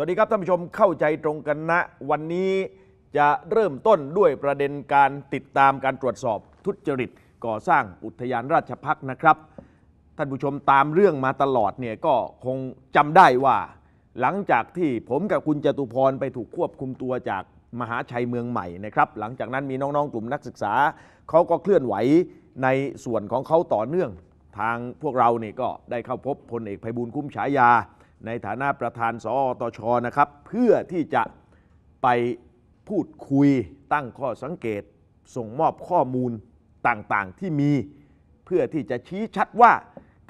สวัสดีครับท่านผู้ชมเข้าใจตรงกันนะ วันนี้จะเริ่มต้นด้วยประเด็นการติดตามการตรวจสอบทุจริต ก่อสร้างอุทยานราชพักนะครับ ท่านผู้ชมตามเรื่องมาตลอดเนี่ยก็คงจำได้ว่า หลังจากที่ผมกับคุณจตุพรไปถูกควบคุมตัวจากมหาชัยเมืองใหม่นะครับ หลังจากนั้นมีน้องๆ กลุ่มนักศึกษา เขาก็เคลื่อนไหวในส่วนของเขาต่อเนื่อง ทางพวกเราเนี่ยก็ได้เข้าพบพลเอกไพบูลคุ้มฉายาในฐานะประธานสอตชนะครับ เพื่อที่จะไปพูดคุยตั้งข้อสังเกต ส่งมอบข้อมูลต่างๆ ที่มีเพื่อที่จะชี้ชัดว่า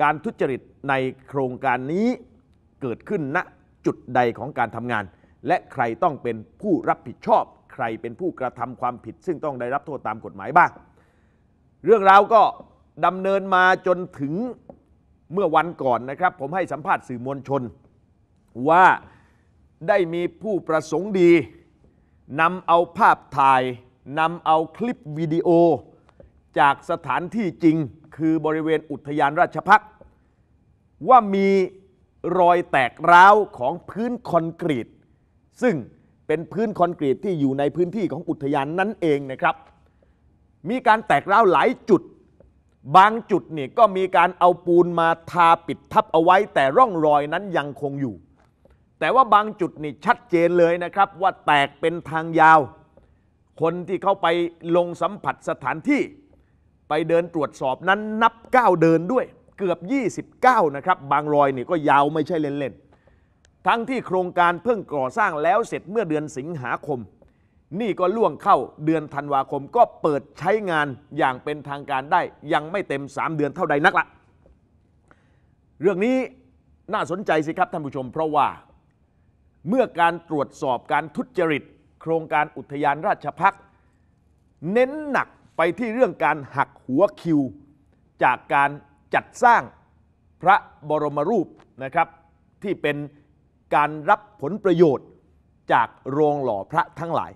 การทุจริตในโครงการนี้เกิดขึ้นณ จุดใดของการทำงาน และใครต้องเป็นผู้รับผิดชอบ ใครเป็นผู้กระทำความผิด ซึ่งต้องได้รับโทษตามกฎหมายบ้าง เรื่องราวก็ดำเนินมาจนถึงเมื่อวันก่อนนะครับผมให้สัมภาษณ์สื่อมวลชนว่าได้มีผู้ประสงค์ดีนำเอาภาพถ่ายนำเอาคลิปวิดีโอ จากสถานที่จริงคือบริเวณอุทยานราชพักว่ามีรอยแตกร้าวของพื้นคอนกรีต ซึ่งเป็นพื้นคอนกรีตที่อยู่ในพื้นที่ของอุทยานนั้นเองนะครับ มีการแตกร้าวหลายจุดบางจุดเนี่ยก็มีการเอาปูนมาทาปิดทับเอาไว้แต่ร่องรอยนั้นยังคงอยู่ แต่ว่าบางจุดนี่ชัดเจนเลยนะครับ ว่าแตกเป็นทางยาว คนที่เข้าไปลงสัมผัสสถานที่ไปเดินตรวจสอบนั้นนับก้าวเดินด้วย เกือบ 29 นะครับ บางรอยนี่ก็ยาวไม่ใช่เล่นๆ ทั้งที่โครงการเพิ่งก่อสร้างแล้วเสร็จเมื่อเดือนสิงหาคมนี่ก็ล่วงเข้าเดือนธันวาคมก็เปิดใช้งานอย่างเป็นทางการได้ยังไม่เต็ม 3 เดือนเท่าใดนักละเรื่องนี้น่าสนใจสิครับท่านผู้ชมเพราะว่าเมื่อการตรวจสอบการทุจริตโครงการอุทยานราชพักเน้นหนักไปที่เรื่องการหักหัวคิว จากการจัดสร้างพระบรมรูปนะครับ ที่เป็นการรับผลประโยชน์จากโรงหล่อพระทั้งหลาย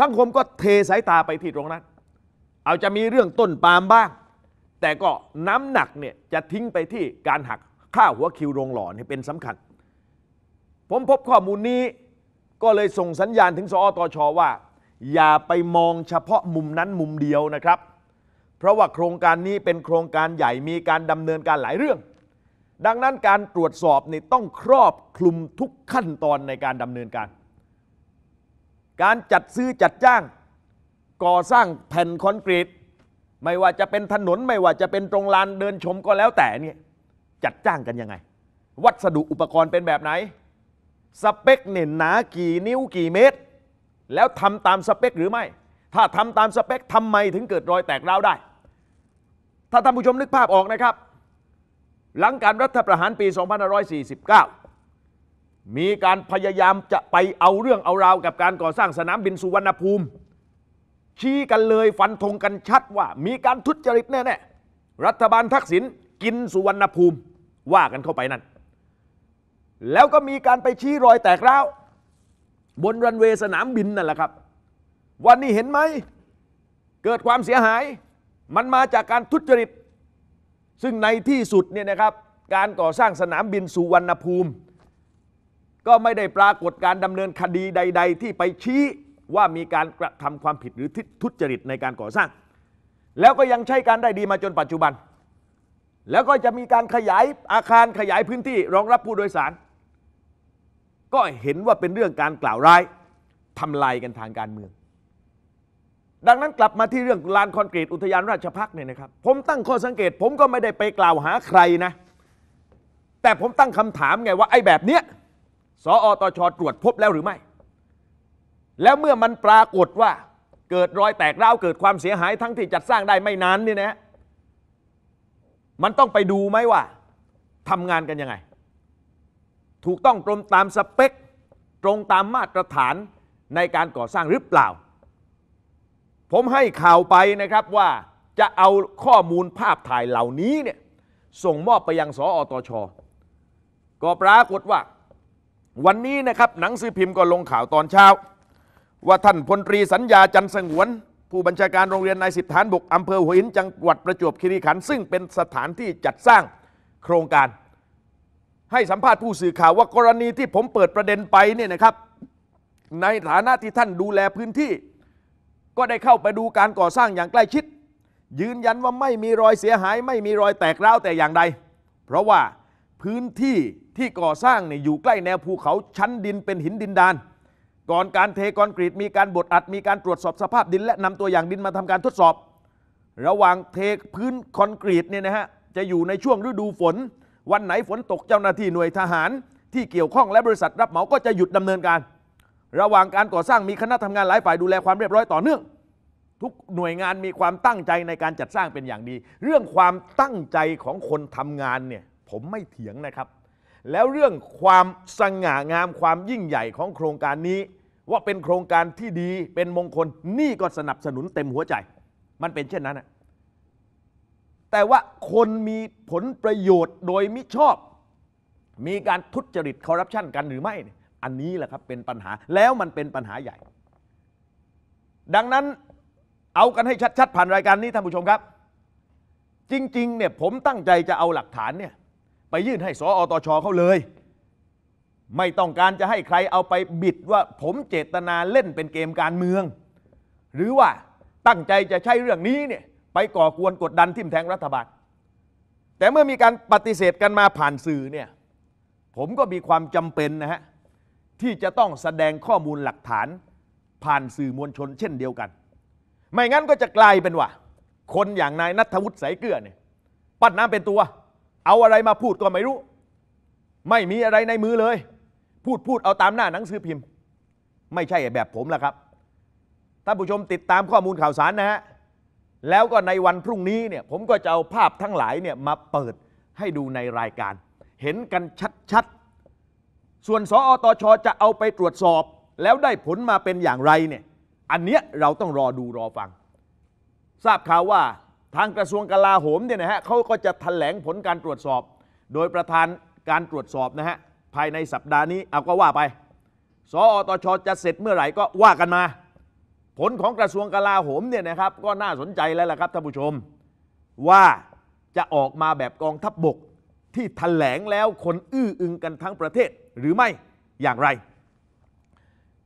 สังคม ก็เทสายตาไปที่ตรงนั้น เอาจะมีเรื่องต้นปาล์มบ้าง แต่ก็น้ำหนักเนี่ยจะทิ้งไปที่การหักค่าหัวคิวโรงหล่อนี่เป็นสำคัญ ผมพบข้อมูลนี้ก็เลยส่งสัญญาณถึงสอตอชอว่า อย่าไปมองเฉพาะมุมนั้นมุมเดียวนะครับ เพราะว่าโครงการนี้เป็นโครงการใหญ่มีการดำเนินการหลายเรื่อง ดังนั้นการตรวจสอบนี่ต้องครอบคลุมทุกขั้นตอนในการดำเนินการการจัดซื้อจัดจ้าง ก่อสร้างแผ่นคอนกรีตไม่ว่าจะเป็นถนนไม่ว่าจะเป็นตรงลานเดินชมก็แล้วแต่เนี่ยจัดจ้างกันยังไง วัสดุอุปกรณ์เป็นแบบไหน สเปคเนี่ยหนากี่นิ้วกี่เมตร แล้วทำตามสเปค หรือไม่ ถ้าทำตามสเปคทำไมถึงเกิดรอยแตกร้าวได้ ถ้าท่านผู้ชมนึกภาพออกนะครับ หลังการรัฐประหารปี 2549มีการพยายามจะไปเอาเรื่องเอาราวกับการก่อสร้างสนามบินสุวรรณภูมิ ชี้กันเลยฟันธงกันชัดว่ามีการทุจริตแน่ๆรัฐบาลทักษิณกินสุวรรณภูมิว่ากันเข้าไปนั่นแล้วก็มีการไปชี้รอยแตกร้าวบนรันเวย์สนามบินนั่นแหละครับ วันนี้เห็นไหมเกิดความเสียหายมันมาจากการทุจริตซึ่งในที่สุดเนี่ยนะครับ การก่อสร้างสนามบินสุวรรณภูมิก็ไม่ได้ปรากฏการดำเนินคดีใดๆ ที่ไปชี้ว่ามีการกระทำความผิดหรือทุจริตในการก่อสร้าง แล้วก็ยังใช้การได้ดีมาจนปัจจุบัน แล้วก็จะมีการขยายอาคารขยายพื้นที่รองรับผู้โดยสาร ก็เห็นว่าเป็นเรื่องการกล่าวร้ายทำลายกันทางการเมือง ดังนั้นกลับมาที่เรื่องลานคอนกรีต อุทยานราชพักเนี่ยนะครับผมตั้งข้อสังเกตผมก็ไม่ได้ไปกล่าวหาใครนะแต่ผมตั้งคำถามไงว่าไอ้แบบเนี้ยสออตช ตรวจพบแล้วหรือไม่ แล้วเมื่อมันปรากฏว่าเกิดรอยแตกร้าวเกิดความเสียหายทั้งที่จัดสร้างได้ไม่นานเนี่ยนะมันต้องไปดูไหมว่าทำงานกันยังไง ถูกต้องตรงตามสเปค ตรงตามมาตรฐานในการก่อสร้างหรือเปล่า ผมให้ข่าวไปนะครับว่าจะเอาข้อมูลภาพถ่ายเหล่านี้เนี่ยส่งมอบไปยังสออตชก็ปรากฏว่าวันนี้นะครับ หนังสือพิมพ์ก็ลงข่าวตอนเช้า ว่าท่านพลตรีสัญญาจันสงวน ผู้บัญชาการโรงเรียนนายสิบฐานบกอำเภอหัวหิน จังหวัดประจวบคีรีขันธ์ซึ่งเป็นสถานที่จัดสร้างโครงการ ให้สัมภาษณ์ผู้สื่อข่าวว่ากรณีที่ผมเปิดประเด็นไปเนี่ยนะครับ ในฐานะที่ท่านดูแลพื้นที่ ก็ได้เข้าไปดูการก่อสร้างอย่างใกล้ชิด ยืนยันว่าไม่มีรอยเสียหาย ไม่มีรอยแตกร้าวแต่อย่างใดเพราะว่าพื้นที่ที่ก่อสร้างเนี่ยอยู่ใกล้แนวภูเขาชั้นดินเป็นหินดินดาน ก่อนการเทคอนกรีตมีการบดอัดมีการตรวจสอบสภาพดิน และนำตัวอย่างดินมาทำการทดสอบ ระหว่างเทพื้นคอนกรีตเนี่ยนะฮะจะอยู่ในช่วงฤดูฝน วันไหนฝนตกเจ้าหน้าที่หน่วยทหาร ที่เกี่ยวข้องและบริษัทรับเหมาก็จะหยุดดำเนินการ ระหว่างการก่อสร้างมีคณะทำงานหลายฝ่ายดูแลความเรียบร้อยต่อเนื่อง ทุกหน่วยงานมีความตั้งใจในการจัดสร้างเป็นอย่างดี เรื่องความตั้งใจของคนทำงานเนี่ยผมไม่เถียงนะครับ แล้วเรื่องความสง่างามความยิ่งใหญ่ของโครงการนี้ ว่าเป็นโครงการที่ดีเป็นมงคลนี่ก็สนับสนุนเต็มหัวใจ มันเป็นเช่นนั้นนะแต่ว่าคนมีผลประโยชน์โดยมิชอบ มีการทุจริตคอร์รัปชันกันหรือไม่ อันนี้แหละครับเป็นปัญหาแล้วมันเป็นปัญหาใหญ่ ดังนั้นเอากันให้ชัดๆ ผ่านรายการนี้ท่านผู้ชมครับ จริงๆเนี่ยผมตั้งใจจะเอาหลักฐานเนี่ยไปยื่นให้สออตชเขาเลย ไม่ต้องการจะให้ใครเอาไปบิดว่าผมเจตนาเล่นเป็นเกมการเมือง หรือว่าตั้งใจจะใช้เรื่องนี้เนี่ยไปก่อกวนกดดันทิมแทงรัฐบาลแต่เมื่อมีการปฏิเสธกันมาผ่านสื่อเนี่ยผมก็มีความจำเป็นนะฮะที่จะต้องแสดงข้อมูลหลักฐานผ่านสื่อมวลชน เช่นเดียวกัน ไม่งั้นก็จะกลายเป็นว่าคนอย่างนายนัทวุฒิสายเกลือเนี่ย ปัดน้ำเป็นตัวเอาอะไรมาพูดก็ไม่รู้ ไม่มีอะไรในมือเลย พูดพูดเอาตามหน้าหนังสือพิมพ์ ไม่ใช่แบบผมละครับ ท่านผู้ชมติดตามข้อมูลข่าวสารนะฮะ แล้วก็ในวันพรุ่งนี้เนี่ย ผมก็จะเอาภาพทั้งหลายเนี่ยมาเปิดให้ดูในรายการ เห็นกันชัดๆ ส่วนสอตชจะเอาไปตรวจสอบ แล้วได้ผลมาเป็นอย่างไรเนี่ย อันเนี้ยเราต้องรอดูรอฟัง ทราบข่าวว่าทางกระทรวงกลาโหมเนี่ยนะฮะเขาก็จะถแถลงผลการตรวจสอบโดยประธานการตรวจสอบนะฮะภายในสัปดาห์นี้ เอาก็ว่าไป สอตชจะเสร็จเมื่อไหร่ ก็ว่ากันมา ผลของกระทรวงกลาโหมเนี่ยนะครับ ก็น่าสนใจแล้วล่ะครับ ท่านผู้ชม ว่าจะออกมาแบบกองทัพบบกที่ถแถลงแล้วคนอื้ออึงกันทั้งประเทศหรือไม่อย่างไร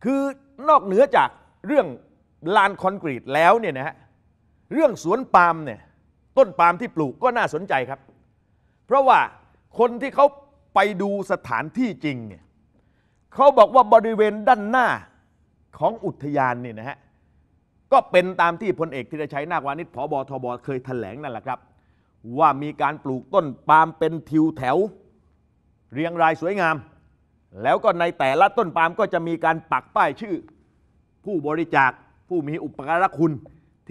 คือนอกเหนือจากเรื่องลานคอนกรีตแล้วเนี่ยนะฮะเรื่องสวนปาล์มเนี่ยต้นปาล์มที่ปลูกก็น่าสนใจครับ เพราะว่าคนที่เขาไปดูสถานที่จริงเนี่ยเขาบอกว่าบริเวณด้านหน้าของอุทยานเนี่ยนะฮะก็เป็นตามที่พลเอกธีรชัยนาควานิชผบทบเคยถแถลงนั่นแหละครับ ว่ามีการปลูกต้นปาล์มเป็นทิวแถว เรียงรายสวยงาม แล้วก็ในแต่ละต้นปาล์มก็จะมีการปักป้ายชื่อผู้บริจาคผู้มีอุปการะคุณ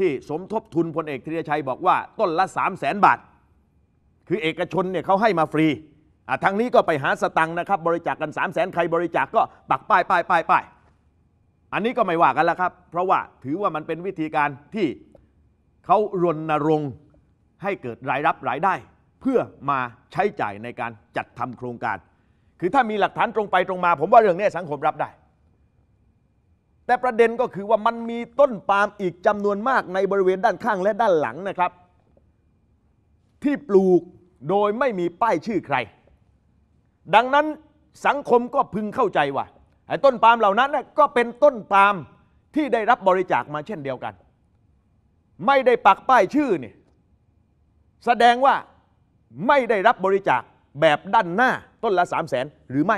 ที่สมทบทุนพลเอกธีรชัยบอกว่าต้นละ3 0 0แสนบาท คือเอกชนเนี่ยเขาให้มาฟรีทางนี้ก็ไปหาสตังค์นะครับบริจาคกกัน3 0 0แสนใครบริจาคกก็ปักป้ายป้ายป้ายป้ายอันนี้ก็ไม่ว่ากันแล้วครับ เพราะว่าถือว่ามันเป็นวิธีการที่เขารณรงค์ให้เกิดรายรับรายได้ เพื่อมาใช้จ่ายในการจัดทำโครงการ คือถ้ามีหลักฐานตรงไปตรงมา ผมว่าเรื่องนี้สังคมรับได้แต่ประเด็นก็คือว่ามันมีต้นปาล์มอีกจำนวนมากในบริเวณด้านข้างและด้านหลังนะครับ ที่ปลูกโดยไม่มีป้ายชื่อใคร ดังนั้นสังคมก็พึงเข้าใจว่าไอ้ต้นปาล์มเหล่านั้นก็เป็นต้นปาล์มที่ได้รับบริจาคมาเช่นเดียวกัน ไม่ได้ปักป้ายชื่อเนี่ยแสดงว่าไม่ได้รับบริจาคแบบด้านหน้าต้นละสามแสนหรือไม่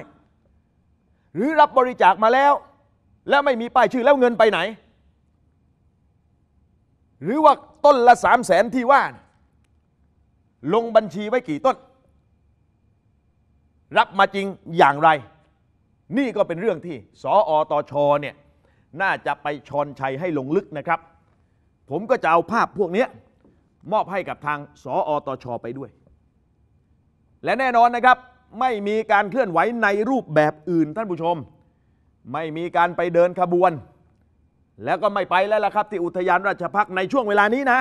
หรือรับบริจาคมาแล้วและไม่มีป้ายชื่อแล้วเงินไปไหน หรือว่าต้นละสามแสนที่ว่า ลงบัญชีไว้กี่ต้น รับมาจริงอย่างไร นี่ก็เป็นเรื่องที่สออตอชอเนี่ยน่าจะไปชอนชัยให้ลงลึกนะครับ ผมก็จะเอาภาพพวกนี้มอบให้กับทางสออตอชอไปด้วย และแน่นอนนะครับไม่มีการเคลื่อนไหวในรูปแบบอื่นท่านผู้ชมไม่มีการไปเดินขบวน แล้วก็ไม่ไปแล้วล่ะครับที่อุทยานราชพักในช่วงเวลานี้นะ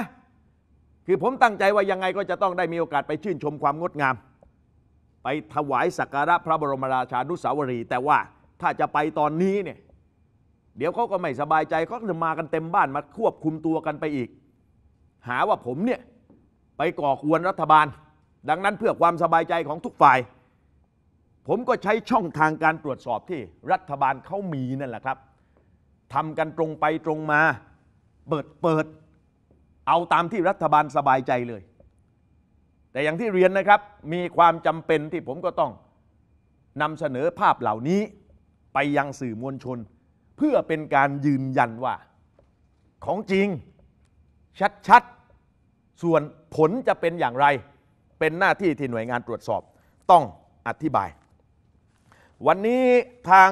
คือผมตั้งใจว่ายังไงก็จะต้องได้มีโอกาสไปชื่นชมความงดงาม ไปถวายสักการะพระบรมราชานุสาวรีย์แต่ว่าถ้าจะไปตอนนี้เนี่ยเดี๋ยวเขาก็ไม่สบายใจเขาจะมากันเต็มบ้านมา ควบคุมตัวกันไปอีก หาว่าผมเนี่ยไปก่อกวนรัฐบาล ดังนั้นเพื่อความสบายใจของทุกฝ่ายผมก็ใช้ช่องทางการตรวจสอบที่รัฐบาลเขามีนั่นแหละครับทำกันตรงไปตรงมา เปิดเปิดเอาตามที่รัฐบาลสบายใจเลย แต่อย่างที่เรียนนะครับมีความจำเป็นที่ผมก็ต้องนำเสนอภาพเหล่านี้ไปยังสื่อมวลชน เพื่อเป็นการยืนยันว่าของจริงชัดๆ ส่วนผลจะเป็นอย่างไร เป็นหน้าที่ที่หน่วยงานตรวจสอบต้องอธิบายวันนี้ทาง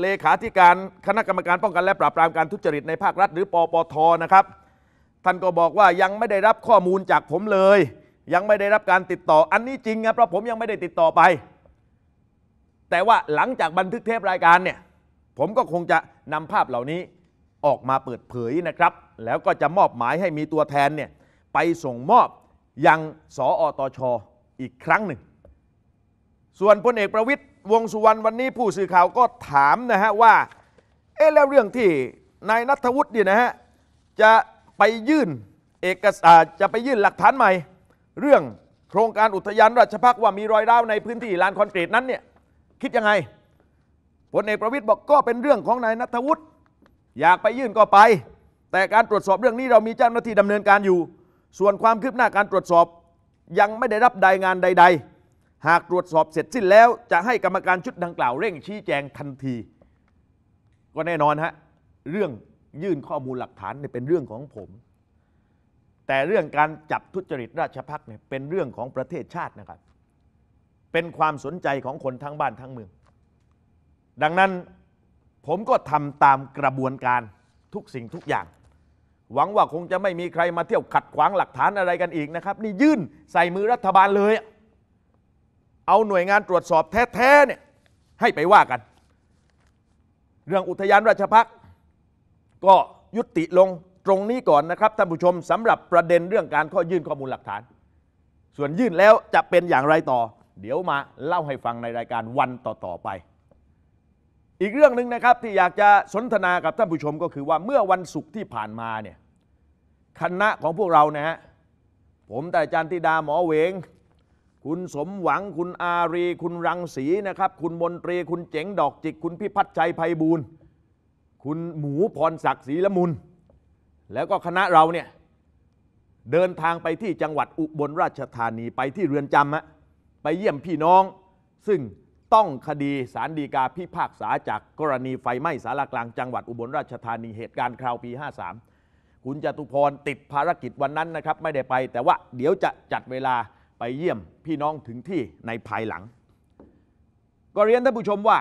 เลขาธิการคณะกรรมการป้องกันและปราบปรามการทุจริตในภาครัฐหรือปปทนะครับท่านก็บอกว่ายังไม่ได้รับข้อมูลจากผมเลย ยังไม่ได้รับการติดต่ออันนี้จริงนะเพราะผมยังไม่ได้ติดต่อไป แต่ว่าหลังจากบันทึกเทปรายการเนี่ยผมก็คงจะนำภาพเหล่านี้ออกมาเปิดเผยนะครับแล้วก็จะมอบหมายให้มีตัวแทนเนี่ยไปส่งมอบยังสออตอชออีกครั้งหนึ่ง ส่วนพลเอกประวิทยวงสุวรรณวันนี้ผู้สื่อข่าวก็ถามนะฮะว่า เอ๊ะแล้วเรื่องที่นายนัทวุฒิเนี่ยนะฮะจะไปยื่นเอกสารจะไปยื่นหลักฐานใหม่ เรื่องโครงการอุทยานราชพักว่ามีรอยร้าวในพื้นที่ลานคอนกรีตนั้นเนี่ยคิดยังไงพลเอกประวิทย์บอกก็เป็นเรื่องของนายนัทวุฒิอยากไปยื่นก็ไป แต่การตรวจสอบเรื่องนี้ เรามีเจ้าหน้าที่ดำเนินการอยู่ ส่วนความคืบหน้าการตรวจสอบ ยังไม่ได้รับรายงานใดๆหากตรวจสอบเสร็จสิ้นแล้วจะให้กรรมการชุดดังกล่าวเร่งชี้แจงทันที ก็แน่นอนฮะเรื่องยื่นข้อมูลหลักฐานเนี่ยเป็นเรื่องของผม แต่เรื่องการจับทุจริตราชพักเนี่ยเป็นเรื่องของประเทศชาตินะครับ เป็นความสนใจของคนทั้งบ้านทั้งเมืองดังนั้นผมก็ทำตามกระบวนการทุกสิ่งทุกอย่าง หวังว่าคงจะไม่มีใครมาเที่ยวขัดขวางหลักฐานอะไรกันอีกนะครับนี่ยื่นใส่มือรัฐบาลเลยอะเอาหน่วยงานตรวจสอบแท้ๆเนี่ยให้ไปว่ากัน เรื่องอุทยานราชพักก็ยุติลงตรงนี้ก่อนนะครับท่านผู้ชมสำหรับประเด็นเรื่องการข้อยื่นข้อมูลหลักฐาน ส่วนยื่นแล้วจะเป็นอย่างไรต่อ เดี๋ยวมาเล่าให้ฟังในรายการวันต่อๆไป อีกเรื่องหนึ่งนะครับที่อยากจะสนทนากับท่านผู้ชมก็คือว่าเมื่อวันศุกร์ที่ผ่านมาเนี่ยคณะของพวกเรานะฮะผมแต่อาจารย์ธิดาหมอเวงคุณสมหวังคุณอารี คุณรังสีนะครับ คุณมนตรี คุณเจ๋งดอกจิกคุณพิพัฒน์ชัยไพบูลคุณหมูพรศักดิ์ศรีละมุนแล้วก็คณะเราเนี่ยเดินทางไปที่จังหวัดอุบลราชธานีไปที่เรือนจำฮะไปเยี่ยมพี่น้อง ซึ่งต้องคดีสารดีกาพิพากษาจากกรณีไฟไหม้สารากลางจังหวัดอุบลราชธานีเหตุการณ์คราวปี53คุณจตุพรติดภารกิจวันนั้นนะครับ ไม่ได้ไป แต่ว่าเดี๋ยวจะจัดเวลาไปเยี่ยมพี่น้องถึงที่ในภายหลัง ก็เรียนท่านผู้ชมว่า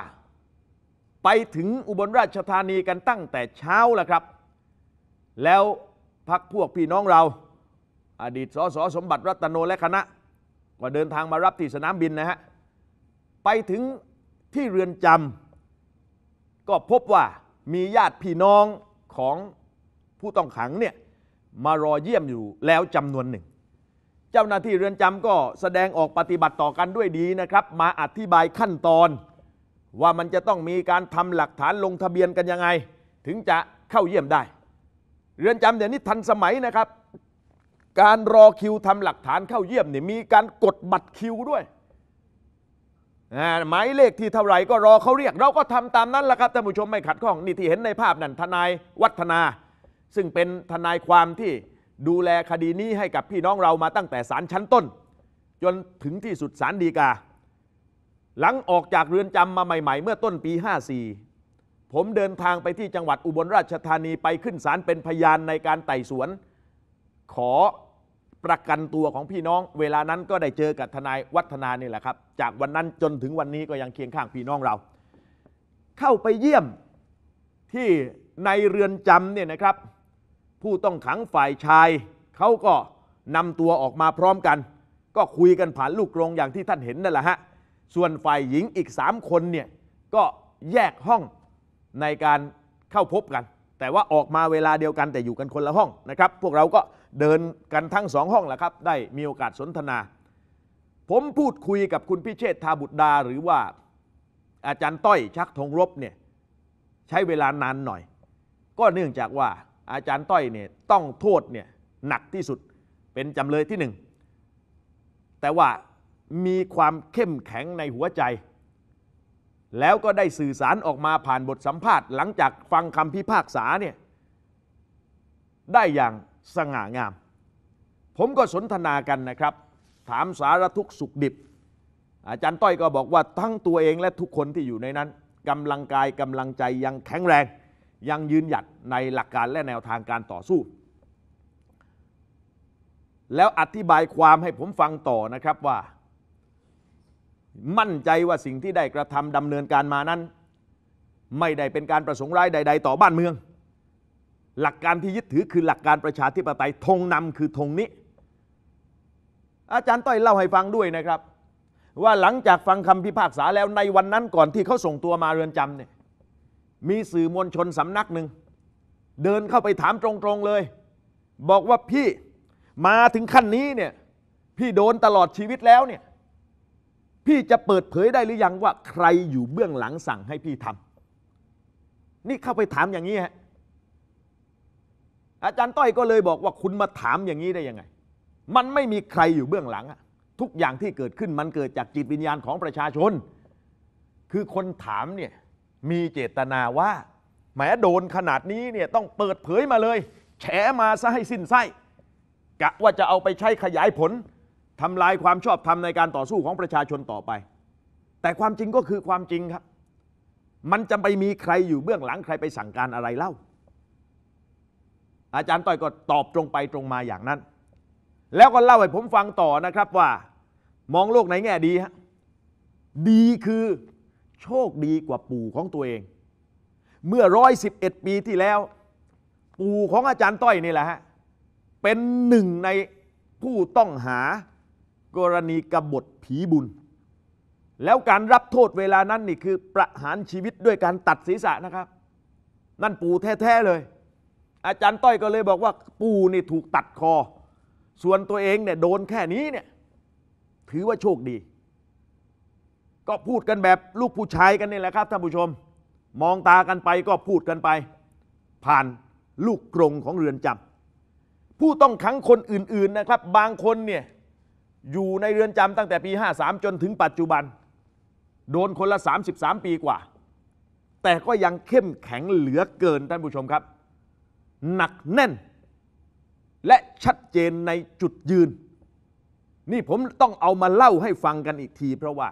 ไปถึงอุบลราชธานีกันตั้งแต่เช้าแล้วครับ แล้วพักพวกพี่น้องเรา อดีตสสสมบัติรัตโน และคณะก็เดินทางมารับที่สนามบินนะฮะ ไปถึงที่เรือนจำก็พบว่ามีญาติพี่น้องของผู้ต้องขังเนี่ยมารอเยี่ยมอยู่แล้วจำนวนหนึ่งเจ้าหน้าที่เรือนจำก็แสดงออกปฏิบัติต่อกันด้วยดีนะครับมาอธิบายขั้นตอนว่ามันจะต้องมีการทำหลักฐานลงทะเบียนกันยังไง ถึงจะเข้าเยี่ยมได้ เรือนจำเดี๋ยวนี้ทันสมัยนะครับ การรอคิวทำหลักฐานเข้าเยี่ยมเนี่ยมีการกดบัตรคิวด้วยหมายเลขที่เท่าไหร่ก็รอเขาเรียก เราก็ทำตามนั้นแหละครับท่านผู้ชมไม่ขัดข้องนี่ที่เห็นในภาพนั่นทนายวัฒนา ซึ่งเป็นทนายความที่ดูแลคดีนี้ให้กับพี่น้องเรามาตั้งแต่ศาลชั้นต้น จนถึงที่สุดศาลฎีกา หลังออกจากเรือนจำมาใหม่ๆ เมื่อต้นปี 54 ผมเดินทางไปที่จังหวัดอุบลราชธานีไปขึ้นศาลเป็นพยานในการไต่สวน ขอประกันตัวของพี่น้องเวลานั้นก็ได้เจอกับทนายวัฒนานี่แหละครับ จากวันนั้นจนถึงวันนี้ก็ยังเคียงข้างพี่น้องเรา เข้าไปเยี่ยมที่ในเรือนจำเนี่ยนะครับผู้ต้องขังฝ่ายชายเขาก็นำตัวออกมาพร้อมกัน ก็คุยกันผ่านลูกกรงอย่างที่ท่านเห็นนั่นแหละฮะส่วนฝ่ายหญิงอีกสามคนเนี่ยก็แยกห้องในการเข้าพบกัน แต่ว่าออกมาเวลาเดียวกันแต่อยู่กันคนละห้องนะครับ พวกเราก็เดินกันทั้งสองห้องแหละครับ ได้มีโอกาสสนทนา ผมพูดคุยกับคุณพิเชษทาบุตรดาหรือว่าอาจารย์ต้อยชักธงรบเนี่ยใช้เวลานานหน่อย ก็เนื่องจากว่าอาจารย์ต้อยเนี่ยต้องโทษเนี่ยหนักที่สุดเป็นจำเลยที่หนึ่ง แต่ว่ามีความเข้มแข็งในหัวใจ แล้วก็ได้สื่อสารออกมาผ่านบทสัมภาษณ์ หลังจากฟังคำพิพากษาเนี่ยได้อย่างสง่างาม ผมก็สนทนากันนะครับ ถามสารทุกสุขดิบ อาจารย์ต้อยก็บอกว่าทั้งตัวเองและทุกคนที่อยู่ในนั้นกำลังกายกำลังใจยังแข็งแรงยังยืนหยัดในหลักการและแนวทางการต่อสู้ แล้วอธิบายความให้ผมฟังต่อนะครับ ว่ามั่นใจว่าสิ่งที่ได้กระทำดำเนินการมานั้น ไม่ได้เป็นการประสงค์ร้ายใดๆ ต่อบ้านเมือง หลักการที่ยึดถือคือหลักการประชาธิปไตยธงนำคือธงนี้ อาจารย์ต้อยเล่าให้ฟังด้วยนะครับ ว่าหลังจากฟังคำพิพากษาแล้วในวันนั้นก่อนที่เขาส่งตัวมาเรือนจำเนี่ยมีสื่อมวลชนสำนักหนึ่งเดินเข้าไปถามตรงๆเลย บอกว่าพี่มาถึงขั้นนี้เนี่ยพี่โดนตลอดชีวิตแล้วเนี่ยพี่จะเปิดเผยได้หรือยังว่าใครอยู่เบื้องหลังสั่งให้พี่ทำนี่เข้าไปถามอย่างนี้ฮะอาจารย์ต้อยก็เลยบอกว่าคุณมาถามอย่างนี้ได้ยังไง มันไม่มีใครอยู่เบื้องหลังอะทุกอย่างที่เกิดขึ้นมันเกิดจากจิตวิญญาณของประชาชน คือคนถามเนี่ยมีเจตนาว่าแหมโดนขนาดนี้เนี่ยต้องเปิดเผยมาเลย แฉมาซะให้สิ้นไส้ กะว่าจะเอาไปใช้ขยายผลทำลายความชอบธรรมในการต่อสู้ของประชาชนต่อไป แต่ความจริงก็คือความจริงครับ มันจะไปมีใครอยู่เบื้องหลังใครไปสั่งการอะไรเล่า อาจารย์ต่อยก็ตอบตรงไปตรงมาอย่างนั้น แล้วก็เล่าให้ผมฟังต่อนะครับว่า มองโลกในแง่ดีฮะดีคือโชคดีกว่าปู่ของตัวเอง เมื่อร้อยสิบเอ็ดปีที่แล้ว ปู่ของอาจารย์ต้อยนี่แหละฮะเป็นหนึ่งในผู้ต้องหากรณีกบฏผีบุญ แล้วการรับโทษเวลานั้นนี่คือประหารชีวิตด้วยการตัดศีรษะนะครับ นั่นปู่แท้ ๆ เลย อาจารย์ต้อยก็เลยบอกว่าปู่นี่ถูกตัดคอ ส่วนตัวเองเนี่ยโดนแค่นี้เนี่ยถือว่าโชคดีก็พูดกันแบบลูกผู้ชายกันนี่แหละครับท่านผู้ชม มองตากันไปก็พูดกันไป ผ่านลูกกรงของเรือนจำผู้ต้องขังคนอื่นๆนะครับ บางคนเนี่ยอยู่ในเรือนจำตั้งแต่ปี 53 จนถึงปัจจุบัน โดนคนละ 33 ปีกว่า แต่ก็ยังเข้มแข็งเหลือเกิน ท่านผู้ชมครับ หนักแน่นและชัดเจนในจุดยืน นี่ผมต้องเอามาเล่าให้ฟังกันอีกทีเพราะว่า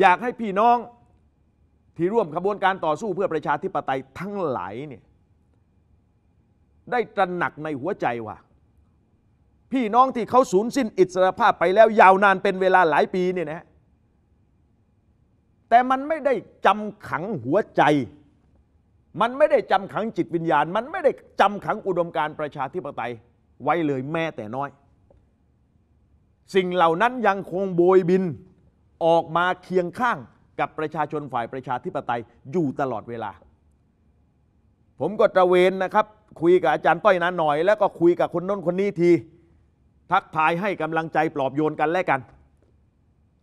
อยากให้พี่น้องที่ร่วมขบวนการต่อสู้เพื่อประชาธิปไตยทั้งหลายเนี่ยได้ตระหนักในหัวใจว่า พี่น้องที่เขาสูญสิ้นอิสรภาพไปแล้วยาวนานเป็นเวลาหลายปีเนี่ยนะแต่มันไม่ได้จำขังหัวใจ มันไม่ได้จำขังจิตวิญญาณ มันไม่ได้จำขังอุดมการประชาธิปไตยไว้เลยแม้แต่น้อย สิ่งเหล่านั้นยังคงโบยบินออกมาเคียงข้างกับประชาชนฝ่ายประชาธิปไตยอยู่ตลอดเวลา ผมก็ตระเวนนะครับ คุยกับอาจารย์ต้อยนานหน่อย แล้วก็คุยกับคนน้นคนนี้ที ทักทายให้กำลังใจปลอบโยนกันและกัน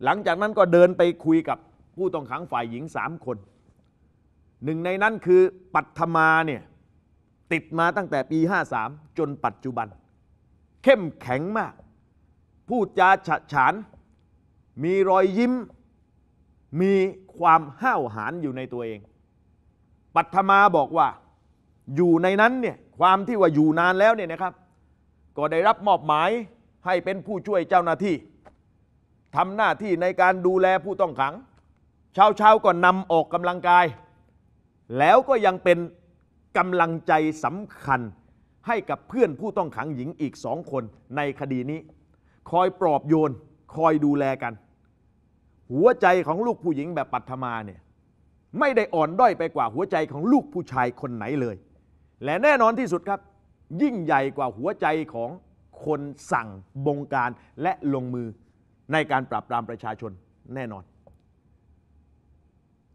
หลังจากนั้นก็เดินไปคุยกับผู้ต้องขังฝ่ายหญิงสามคนหนึ่งในนั้นคือปัทมาเนี่ยติดมาตั้งแต่ปี 53จนปัจจุบัน เข้มแข็งมาก พูดจาฉะฉานมีรอยยิ้ม มีความห้าวหาญอยู่ในตัวเอง ปัทมาบอกว่า อยู่ในนั้นเนี่ย ความที่ว่าอยู่นานแล้วเนี่ยนะครับ ก็ได้รับมอบหมายให้เป็นผู้ช่วยเจ้าหน้าที่ ทำหน้าที่ในการดูแลผู้ต้องขัง เช้าเช้าก็นำออกกำลังกาย แล้วก็ยังเป็นกำลังใจสำคัญ ให้กับเพื่อนผู้ต้องขังหญิงอีกสองคนในคดีนี้ คอยปลอบโยน คอยดูแลกันหัวใจของลูกผู้หญิงแบบปัทมาเนี่ยไม่ได้อ่อนด้อยไปกว่าหัวใจของลูกผู้ชายคนไหนเลย และแน่นอนที่สุดครับยิ่งใหญ่กว่าหัวใจของคนสั่งบงการและลงมือในการปราบปรามประชาชนแน่นอน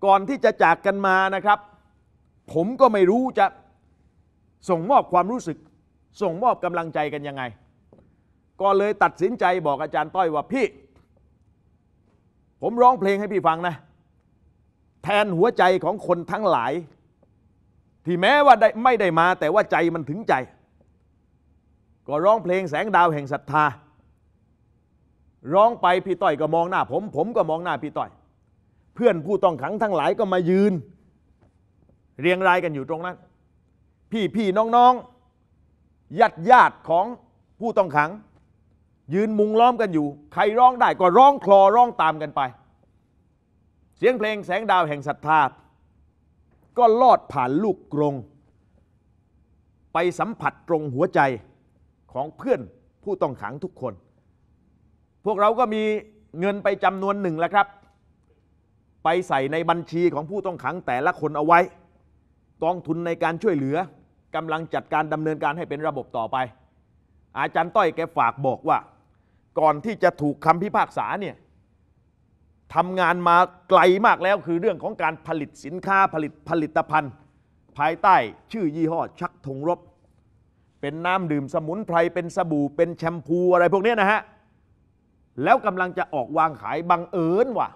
ก่อนที่จะจากกันมานะครับ ผมก็ไม่รู้จะส่งมอบความรู้สึก ส่งมอบกำลังใจกัน ยังไง ก็เลยตัดสินใจบอกอาจารย์ต้อยว่าพี่ผมร้องเพลงให้พี่ฟังนะ แทนหัวใจของคนทั้งหลาย ที่แม้ว่าไม่ได้มาแต่ว่าใจมันถึงใจ ก็ร้องเพลงแสงดาวแห่งศรัทธา ร้องไปพี่ต้อยก็มองหน้าผมผมก็มองหน้าพี่ต้อย เพื่อนผู้ต้องขังทั้งหลายก็มายืน เรียงรายกันอยู่ตรงนั้น พี่พี่น้องน้องญาติญาติของผู้ต้องขังยืนมุงล้อมกันอยู่ ใครร้องได้ก็ร้องคลอร้องตามกันไป เสียงเพลงแสงดาวแห่งศรัทธา ก็ลอดผ่านลูกกรง ไปสัมผัสตรงหัวใจของเพื่อนผู้ต้องขังทุกคน พวกเราก็มีเงินไปจำนวนหนึ่งแล้วครับ ไปใส่ในบัญชีของผู้ต้องขังแต่ละคนเอาไว้กองทุนในการช่วยเหลือ กำลังจัดการดำเนินการให้เป็นระบบต่อไป อาจารย์ต้อยแกฝากบอกว่าก่อนที่จะถูกคำพิพากษาเนี่ย ทำงานมาไกลมากแล้ว คือเรื่องของการผลิตสินค้าผลิตผลิตภัณฑ์ ภายใต้ ชื่อยี่ห้อ ชักธงรบ เป็นน้ำดื่มสมุนไพรเป็นสบู่เป็นแชมพูอะไรพวกนี้นะฮะ แล้วกำลังจะออกวางขายบังเอิญว่ะ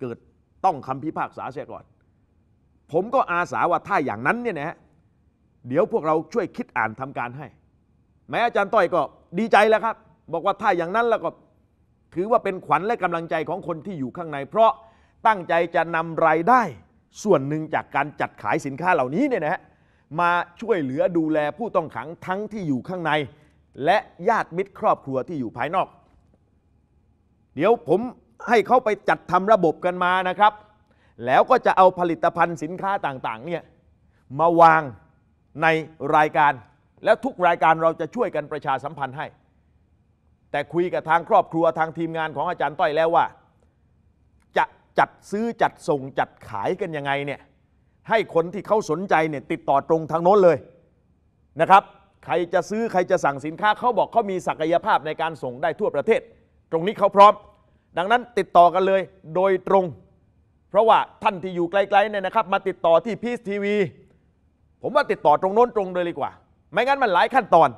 เกิดต้องคำพิพากษาเสียก่อน ผมก็อาสาว่าถ้าอย่างนั้นเนี่ยนะฮะ เดี๋ยวพวกเราช่วยคิดอ่านทำการให้ แม้อาจารย์ต้อยก็ดีใจแล้วครับบอกว่าถ้าอย่างนั้นแล้วก็ ถือว่าเป็นขวัญและกำลังใจของคนที่อยู่ข้างใน เพราะตั้งใจจะนำรายได้ ส่วนหนึ่งจากการจัดขายสินค้าเหล่านี้เนี่ยนะฮะมาช่วยเหลือดูแลผู้ต้องขังทั้งที่อยู่ข้างใน และญาติมิตรครอบครัวที่อยู่ภายนอก เดี๋ยวผมให้เขาไปจัดทำระบบกันมานะครับ แล้วก็จะเอาผลิตภัณฑ์สินค้าต่างๆเนี่ยมาวางในรายการแล้วทุกรายการเราจะช่วยกันประชาสัมพันธ์ให้แต่คุยกับทางครอบครัวทางทีมงานของอาจารย์ต้อยแล้วว่า จะจัดซื้อจัดส่ง จัดขายกันยังไงเนี่ยให้คนที่เขาสนใจเนี่ยติดต่อตรงทางโน้นเลยนะครับ ใครจะซื้อใครจะสั่งสินค้าเขาบอกเขามีศักยภาพในการส่งได้ทั่วประเทศ ตรงนี้เขาพร้อม ดังนั้นติดต่อกันเลยโดยตรง เพราะว่าท่านที่อยู่ไกลๆเนี่ยนะครับ มาติดต่อที่พีซทีวีผมว่าติดต่อตรงโน้นตรงเลยดีกว่า ไม่งั้นมันหลายขั้นตอน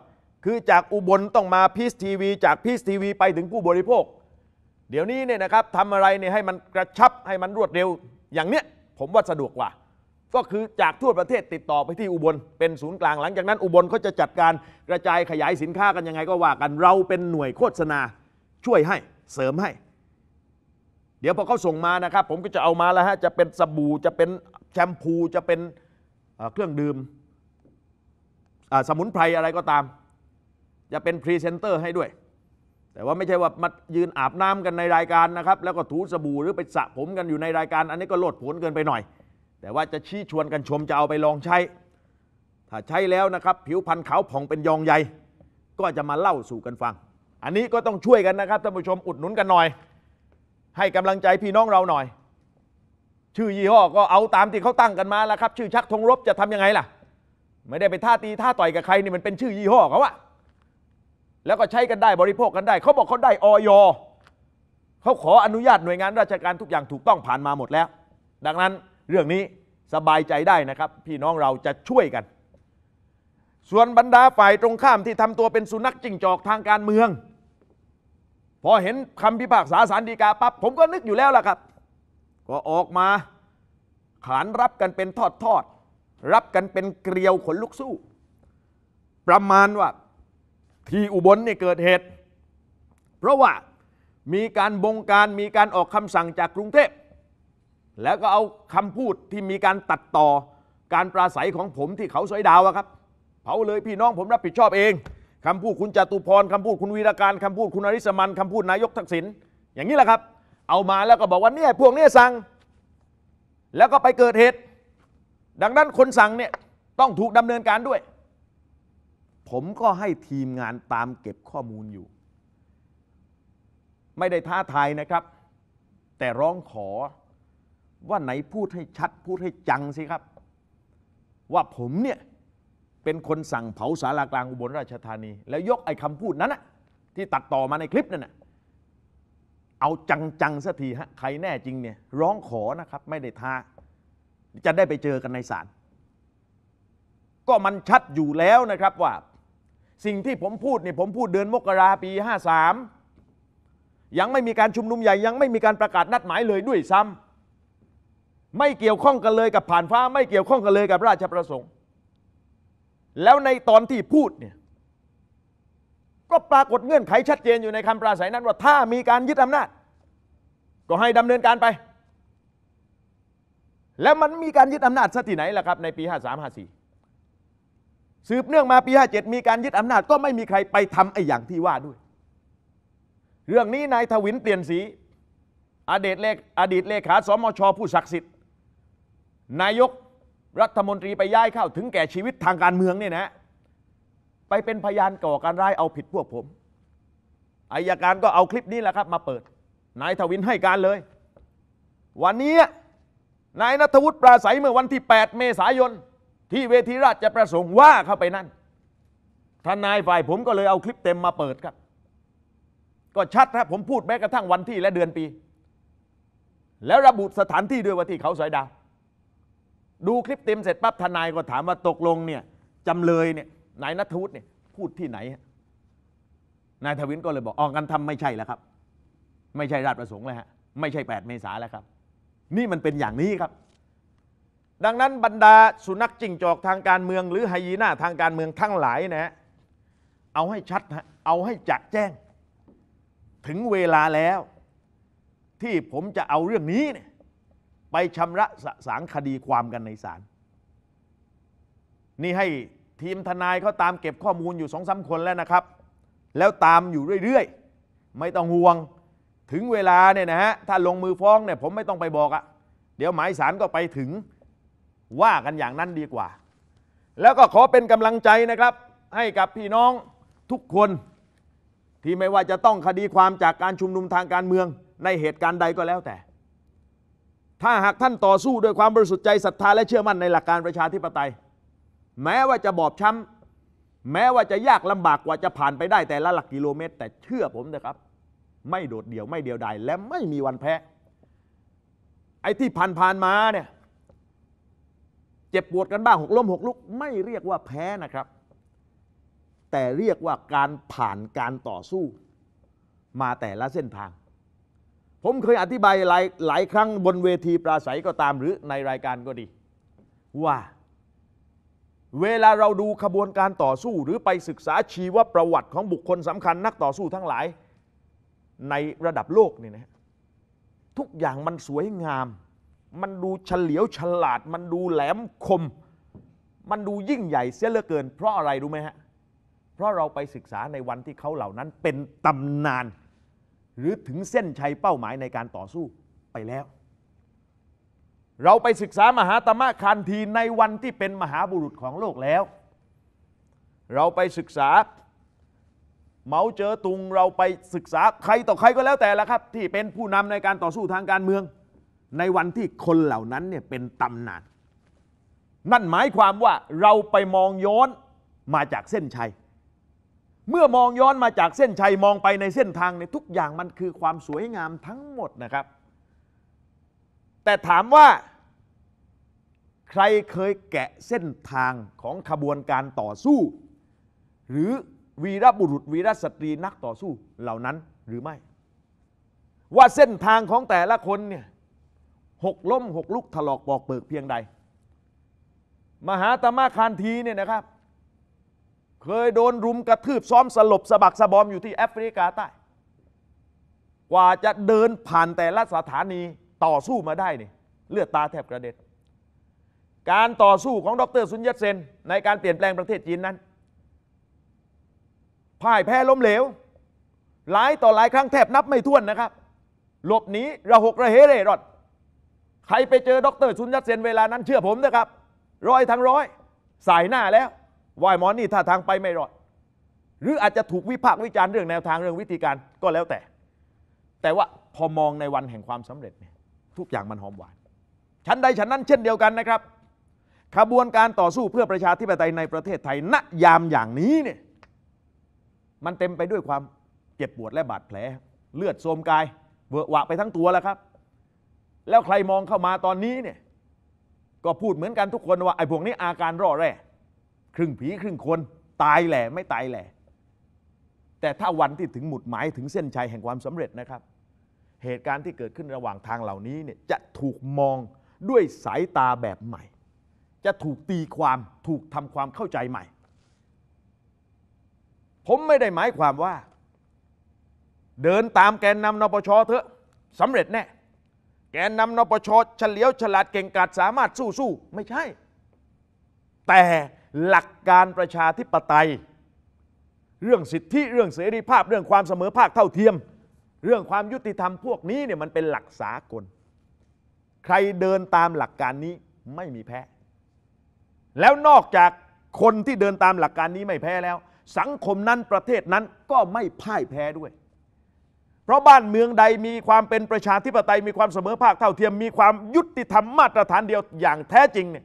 คือจากอุบลต้องมาพีซทีวีจากพีซทีวีไปถึงผู้บริโภค เดี๋ยวนี้เนี่ยนะครับทำอะไรเนี่ยให้มันกระชับให้มันรวดเร็วอย่างเนี้ยผมว่าสะดวกกว่า ก็คือจากทั่วประเทศติดต่อไปที่อุบล เป็นศูนย์กลางหลัง จากนั้นอุบลเขาจะจัดการกระจายขยายสินค้ากัน ยังไงก็ว่ากัน เราเป็นหน่วยโฆษณาช่วยให้เสริมให้ เดี๋ยวพอเขาส่งมานะครับผมก็จะเอามาแล้วฮะจะเป็นสบู่จะเป็นแชมพูจะเป็นเครื่องดื่มสมุนไพรอะไรก็ตามจะเป็นพรีเซนเตอร์ให้ด้วย แต่ว่าไม่ใช่ว่ามายืนอาบน้ำกันในรายการนะครับ แล้วก็ถูสบู่หรือไปสระผมกันอยู่ในรายการ อันนี้ก็โลดผลเกินไปหน่อย แต่ว่าจะชี้ชวนกันชมจะเอาไปลองใช้ ถ้าใช้แล้วนะครับ ผิวพรรณขาวผ่องเป็นยองใหญ่ ก็จะมาเล่าสู่กันฟัง อันนี้ก็ต้องช่วยกันนะครับท่านผู้ชมอุดหนุนกันหน่อย ให้กำลังใจพี่น้องเราหน่อย ชื่อยี่ห้อก็เอาตามที่เขาตั้งกันมาแล้วครับ ชื่อชักธงรบจะทํำยังไงล่ะ ไม่ได้ไปท่าตีท่าต่อยกับใครนี่มันเป็นชื่อยี่ห้อเขาอะแล้วก็ใช้กันได้บริโภคกันได้ เขาบอกเขาได้ออยเขาขออนุญาตหน่วยงานราชการทุกอย่างถูกต้องผ่านมาหมดแล้ว ดังนั้นเรื่องนี้สบายใจได้นะครับ พี่น้องเราจะช่วยกัน ส่วนบรรดาฝ่ายตรงข้ามที่ทำตัวเป็นสุนัขจิ้งจอกทางการเมือง พอเห็นคำพิพากษาสารดีกาปั๊บผมก็นึกอยู่แล้วล่ะครับ ก็ออกมา ขานรับกันเป็นทอดทอดรับกันเป็นเกลียวขนลุกสู้ ประมาณว่าที่อุบลเนี่ยเกิดเหตุ เพราะว่ามีการบงการมีการออกคำสั่งจากกรุงเทพแล้วก็เอาคำพูดที่มีการตัดต่อการปราศัยของผมที่เขาสอยดาวอะครับเผาเลยพี่น้องผมรับผิดชอบเองคำพูดคุณจตุพรคำพูดคุณวีรการคำพูดคุณอริสมันคำพูดนายกทักษิณอย่างนี้แหละครับเอามาแล้วก็บอกว่าเนี่ยพวกนี้สั่ง แล้วก็ไปเกิดเหตุ ดังนั้นคนสั่งเนี่ยต้องถูกดำเนินการด้วยผมก็ให้ทีมงานตามเก็บข้อมูลอยู่ ไม่ได้ท้าทายนะครับ แต่ร้องขอว่าไหนพูดให้ชัด พูดให้จังสิ ครับ ว่าผมเนี่ยเป็นคนสั่งเผาสารากลางอุบลราชธานี แล้วยกไอ้คำพูดนั้นนะที่ตัดต่อมาในคลิปนั่นนะเอาจังจังสักทีฮะใครแน่จริงเนี่ยร้องขอนะครับ ไม่ได้ท้า จะได้ไปเจอกันในศาลก็มันชัดอยู่แล้วนะครับว่าสิ่งที่ผมพูดเนี่ยผมพูดเดือนมกราปี 53 ยังไม่มีการชุมนุมใหญ่ยังไม่มีการประกาศนัดหมายเลยด้วยซ้ำไม่เกี่ยวข้องกันเลยกับผ่านฟ้าไม่เกี่ยวข้องกันเลยกับราชประสงค์ แล้วในตอนที่พูดเนี่ยก็ปรากฏเงื่อนไขชัดเจนอยู่ในคำปราศัยนั้นว่าถ้ามีการยึดอำนาจก็ให้ดำเนินการไป แล้วมันมีการยึดอำนาจสักที่ไหนล่ะครับในปี 53 54สืบเนื่องมาปี57มีการยึดอำนาจก็ไม่มีใครไปทำไอ้อย่างที่ว่าด้วย เรื่องนี้นายทวินเปลี่ยนสีอดีตเลขอดีตเลขา สมชผู้ศักดิ์สิทธิ์ นายกรัฐมนตรีไปย้ายเข้าถึงแก่ชีวิตทางการเมืองเนี่ยนะ ไปเป็นพยานก่อการร้ายเอาผิดพวกผมอายการก็เอาคลิปนี้แหละครับ มาเปิดนายทวินให้การเลย วันนี้นายนัทวุฒิปราศัยเมื่อวันที่ 8 เมษายนที่เวทีราชประสงค์ว่าเข้าไปนั่น ทนาย ฝ่ายผมก็เลยเอาคลิปเต็มมาเปิดครับ ก็ชัดครับผมพูดแม้กระทั่งวันที่และเดือนปี แล้วระบุสถานที่ด้วยว่าที่เขาสอยดาวดูคลิปเต็มเสร็จปั๊บทนายก็ถามว่าตกลงเนี่ยจำเลยเนี่ยนายนัทวุฒิเนี่ยพูดที่ไหน นายทวินก็เลยบอกออกกันทำไม่ใช่แล้วครับ ไม่ใช่ราชประสงค์แล้วฮะไม่ใช่แปดเมษาแล้วครับ นี่มันเป็นอย่างนี้ครับดังนั้นบรรดาสุนัขจิ้งจอกทางการเมืองหรือไฮยีน่า ทางการเมืองทั้งหลายนะเอาให้ชัดะเอาให้จัดแจ้ง ถึงเวลาแล้วที่ผมจะเอาเรื่องนี้เนี่ยไปชำระสสางคดีความกันในศาลนี่ให้ทีมทนายเขาตามเก็บข้อมูลอยู่สองสาคนแล้วนะครับ แล้วตามอยู่เรื่อยๆ ไม่ต้องห่วงถึงเวลาเนี่ยนะฮะถ้าลงมือฟ้องเนี่ยผมไม่ต้องไปบอกอะ เดี๋ยว หมายสารก็ไปถึงว่ากันอย่างนั้นดีกว่า แล้วก็ขอเป็นกำลังใจนะครับ ให้กับพี่น้องทุกคนที่ไม่ว่าจะต้องคดีความจากการชุมนุมทางการเมืองในเหตุการณ์ใดก็แล้วแต่ ถ้าหากท่านต่อสู้ด้วยความบริสุทธิ์ใจศรัทธาและเชื่อมั่นในหลักการประชาธิปไตย แม้ว่าจะบอบช้ำ แม้ว่าจะยากลำบากกว่าจะผ่านไปได้แต่ละหลักกิโลเมตร แต่เชื่อผมนะครับ ไม่โดดเดี่ยวไม่เดียวดายและไม่มีวันแพ้ไอ้ที่ผ่านๆมาเนี่ยเจ็บปวดกันบ้างหกล้มหกลุก ไม่เรียกว่าแพ้นะครับ แต่เรียกว่าการผ่านการต่อสู้ มาแต่ละเส้นทาง ผมเคยอธิบายหลายหลายครั้งบนเวทีปราศัยก็ตามหรือในรายการก็ดีว่า เวลาเราดูขบวนการต่อสู้หรือไปศึกษาชีวประวัติของบุคคลสำคัญนักต่อสู้ทั้งหลายในระดับโลกนี่นะทุกอย่างมันสวยงามมันดูเฉลียวฉลาดมันดูแหลมคม มันดูยิ่งใหญ่เสียเหลือเกิน เพราะอะไรรู้ไหมฮะเพราะเราไปศึกษาในวันที่เขาเหล่านั้นเป็นตำนานหรือถึงเส้นชัยเป้าหมายในการต่อสู้ไปแล้ว เราไปศึกษามหาตมะคานทีในวันที่เป็นมหาบุรุษของโลกแล้ว เราไปศึกษาเมาเจ๋อตุงเราไปศึกษาใครต่อใครก็แล้วแต่ละครับ ที่เป็นผู้นำในการต่อสู้ทางการเมืองในวันที่คนเหล่านั้นเนี่ยเป็นตำนานนั่นหมายความว่าเราไปมองย้อนมาจากเส้นชัย เมื่อมองย้อนมาจากเส้นชัย มองไปในเส้นทางในทุกอย่างมันคือความสวยงามทั้งหมดนะครับ แต่ถามว่าใครเคยแกะเส้นทางของขบวนการต่อสู้ หรือวีรบุรุษวีรสตรีนักต่อสู้เหล่านั้นหรือไม่ ว่าเส้นทางของแต่ละคนเนี่ยหกล้มหกลุกถลอกปอกเปิกเพียงใด มหาตมะคานทีเนี่ยนะครับ เคยโดนรุมกระทืบซ้อมสลบสะบักสะบอมอยู่ที่แอฟริกาใต้ กว่าจะเดินผ่านแต่ละสถานีต่อสู้มาได้นี่เลือดตาแทบกระเด็นการต่อสู้ของดรสุนยัตเซนในการเปลี่ยนแปลงประเทศจีนนั้นพ่ายแพ้ล้มเหลว หลายต่อหลายครั้งแทบนับไม่ถ้วนนะครับหลบหนีระหกระเฮเร่ร่อนใครไปเจอดรซุนยัตเซนเวลานั้นเชื่อผมนะครับร้อยทั้งร้อย สายหน้าแล้ววายมอนนี่ท่าทางไปไม่รอดหรืออาจจะถูกวิพากษ์วิจารณ์เรื่องแนวทางเรื่องวิธีการก็แล้วแต่ แต่ว่าพอมองในวันแห่งความสำเร็จเนี่ยทุกอย่างมันหอมหวานชั้นใดชั้นนั้นเช่นเดียวกันนะครับ ขบวนการต่อสู้เพื่อประชาธิปไตยในประเทศไทยณยามอย่างนี้เนี่ยมันเต็มไปด้วยความเจ็บปวดและบาดแผลเลือดโซมกายเวอะหวะไปทั้งตัวแล้วครับแล้วใครมองเข้ามาตอนนี้เนี่ยก็พูดเหมือนกันทุกคนว่าไอ้พวกนี้อาการร่อแร่ครึ่งผีครึ่งคนตายแหล่ไม่ตายแหล่แต่ถ้าวันที่ถึงหมุดหมายถึงเส้นชัยแห่งความสำเร็จนะครับ เหตุการณ์ที่เกิดขึ้นระหว่างทางเหล่านี้เนี่ยจะถูกมองด้วยสายตาแบบใหม่ จะถูกตีความถูกทำความเข้าใจใหม่ ผมไม่ได้หมายความว่า เดินตามแกนนำนปชเถอะสำเร็จแน่แกนนำนปชเฉลียวฉลาดเก่งกาจสามารถสู้สู้ไม่ใช่ แต่หลักการประชาธิปไตย เรื่องสิทธิเรื่องเสรีภาพ เรื่องความเสมอภาคเท่าเทียม เรื่องความยุติธรรมพวกนี้เนี่ยมันเป็นหลักสากล ใครเดินตามหลักการนี้ไม่มีแพ้ แล้วนอกจากคนที่เดินตามหลักการนี้ไม่แพ้แล้ว สังคมนั้นประเทศนั้นก็ไม่พ่ายแพ้ด้วยเพราะบ้านเมืองใดมีความเป็นประชาธิปไตยมีความเสมอภาคเท่าเทียมมีความยุติธรรมมาตรฐานเดียวอย่างแท้จริงเนี่ย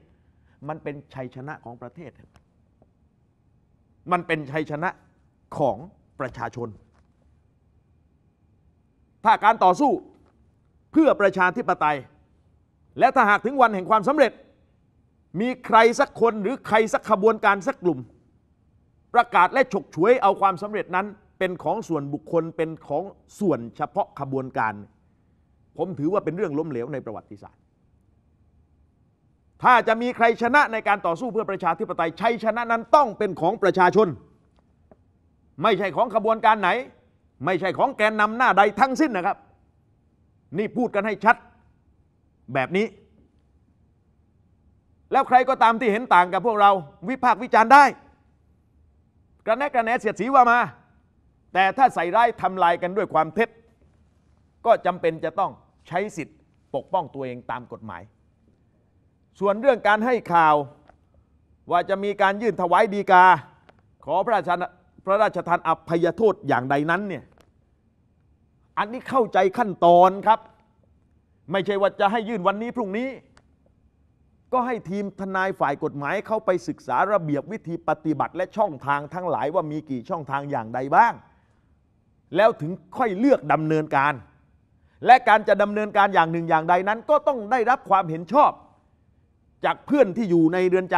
มันเป็นชัยชนะของประเทศ มันเป็นชัยชนะของประชาชน ถ้าการต่อสู้เพื่อประชาธิปไตย และถ้าหากถึงวันแห่งความสำเร็จ มีใครสักคนหรือใครสักขบวนการสักกลุ่ม ประกาศและฉกฉวยเอาความสำเร็จนั้นเป็นของส่วนบุคคลเป็นของส่วนเฉพาะขบวนการ ผมถือว่าเป็นเรื่องล้มเหลวในประวัติศาสตร์ ถ้าจะมีใครชนะในการต่อสู้เพื่อประชาธิปไตยชัยชนะนั้นต้องเป็นของประชาชน ไม่ใช่ของขบวนการไหน ไม่ใช่ของแกนนำหน้าใดทั้งสิ้นนะครับ นี่พูดกันให้ชัดแบบนี้ แล้วใครก็ตามที่เห็นต่างกับพวกเราวิพากษ์วิจารณ์ได้กระแนะกระแนนเสียดสีว่ามาแต่ถ้าใส่ร้ายทำลายกันด้วยความเท็จ ก็จำเป็นจะต้องใช้สิทธิ์ปกป้องตัวเองตามกฎหมาย ส่วนเรื่องการให้ข่าวว่าจะมีการยื่นถวายดีกา ขอพระราชพระราชทานอภัยโทษอย่างใดนั้นเนี่ย อันนี้เข้าใจขั้นตอนครับ ไม่ใช่ว่าจะให้ยื่นวันนี้พรุ่งนี้ ก็ให้ทีมทนายฝ่ายกฎหมายเข้าไปศึกษาระเบียบวิธีปฏิบัติและช่องทางทั้งหลายว่ามีกี่ช่องทางอย่างใดบ้างแล้วถึงค่อยเลือกดำเนินการ และการจะดำเนินการอย่างหนึ่งอย่างใดนั้น ก็ต้องได้รับความเห็นชอบ จากเพื่อนที่อยู่ในเรือนจ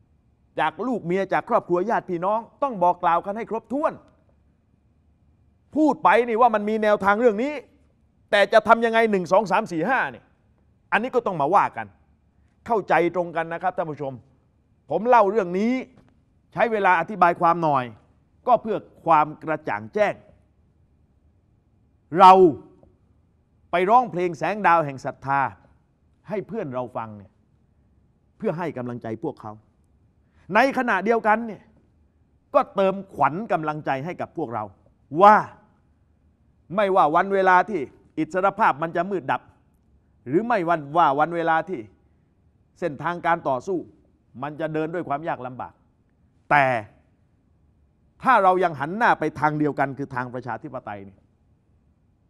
ำ จากลูกเมีย จากครอบครัวญาติพี่น้อง ต้องบอกกล่าวกันให้ครบถ้วน พูดไปนี่ว่ามันมีแนวทางเรื่องนี้ แต่จะทำยังไงหนึ่งสองสามสี่ห้าเนี่ยอันนี้ก็ต้องมาว่ากัน เข้าใจตรงกันนะครับท่านผู้ชม ผมเล่าเรื่องนี้ใช้เวลาอธิบายความหน่อย ก็เพื่อความกระจ่างแจ้งเราไปร้องเพลงแสงดาวแห่งศรัทธาให้เพื่อนเราฟังเนี่ยเพื่อให้กำลังใจพวกเขา ในขณะเดียวกันเนี่ยก็เติมขวัญกำลังใจให้กับพวกเราว่าไม่ว่าวันเวลาที่อิสรภาพมันจะมืดดับ หรือไม่วันว่าวันเวลาที่ เส้นทางการต่อสู้มันจะเดินด้วยความยากลำบาก แต่ถ้าเรายังหันหน้าไปทางเดียวกันคือทางประชาธิปไตยเนี่ย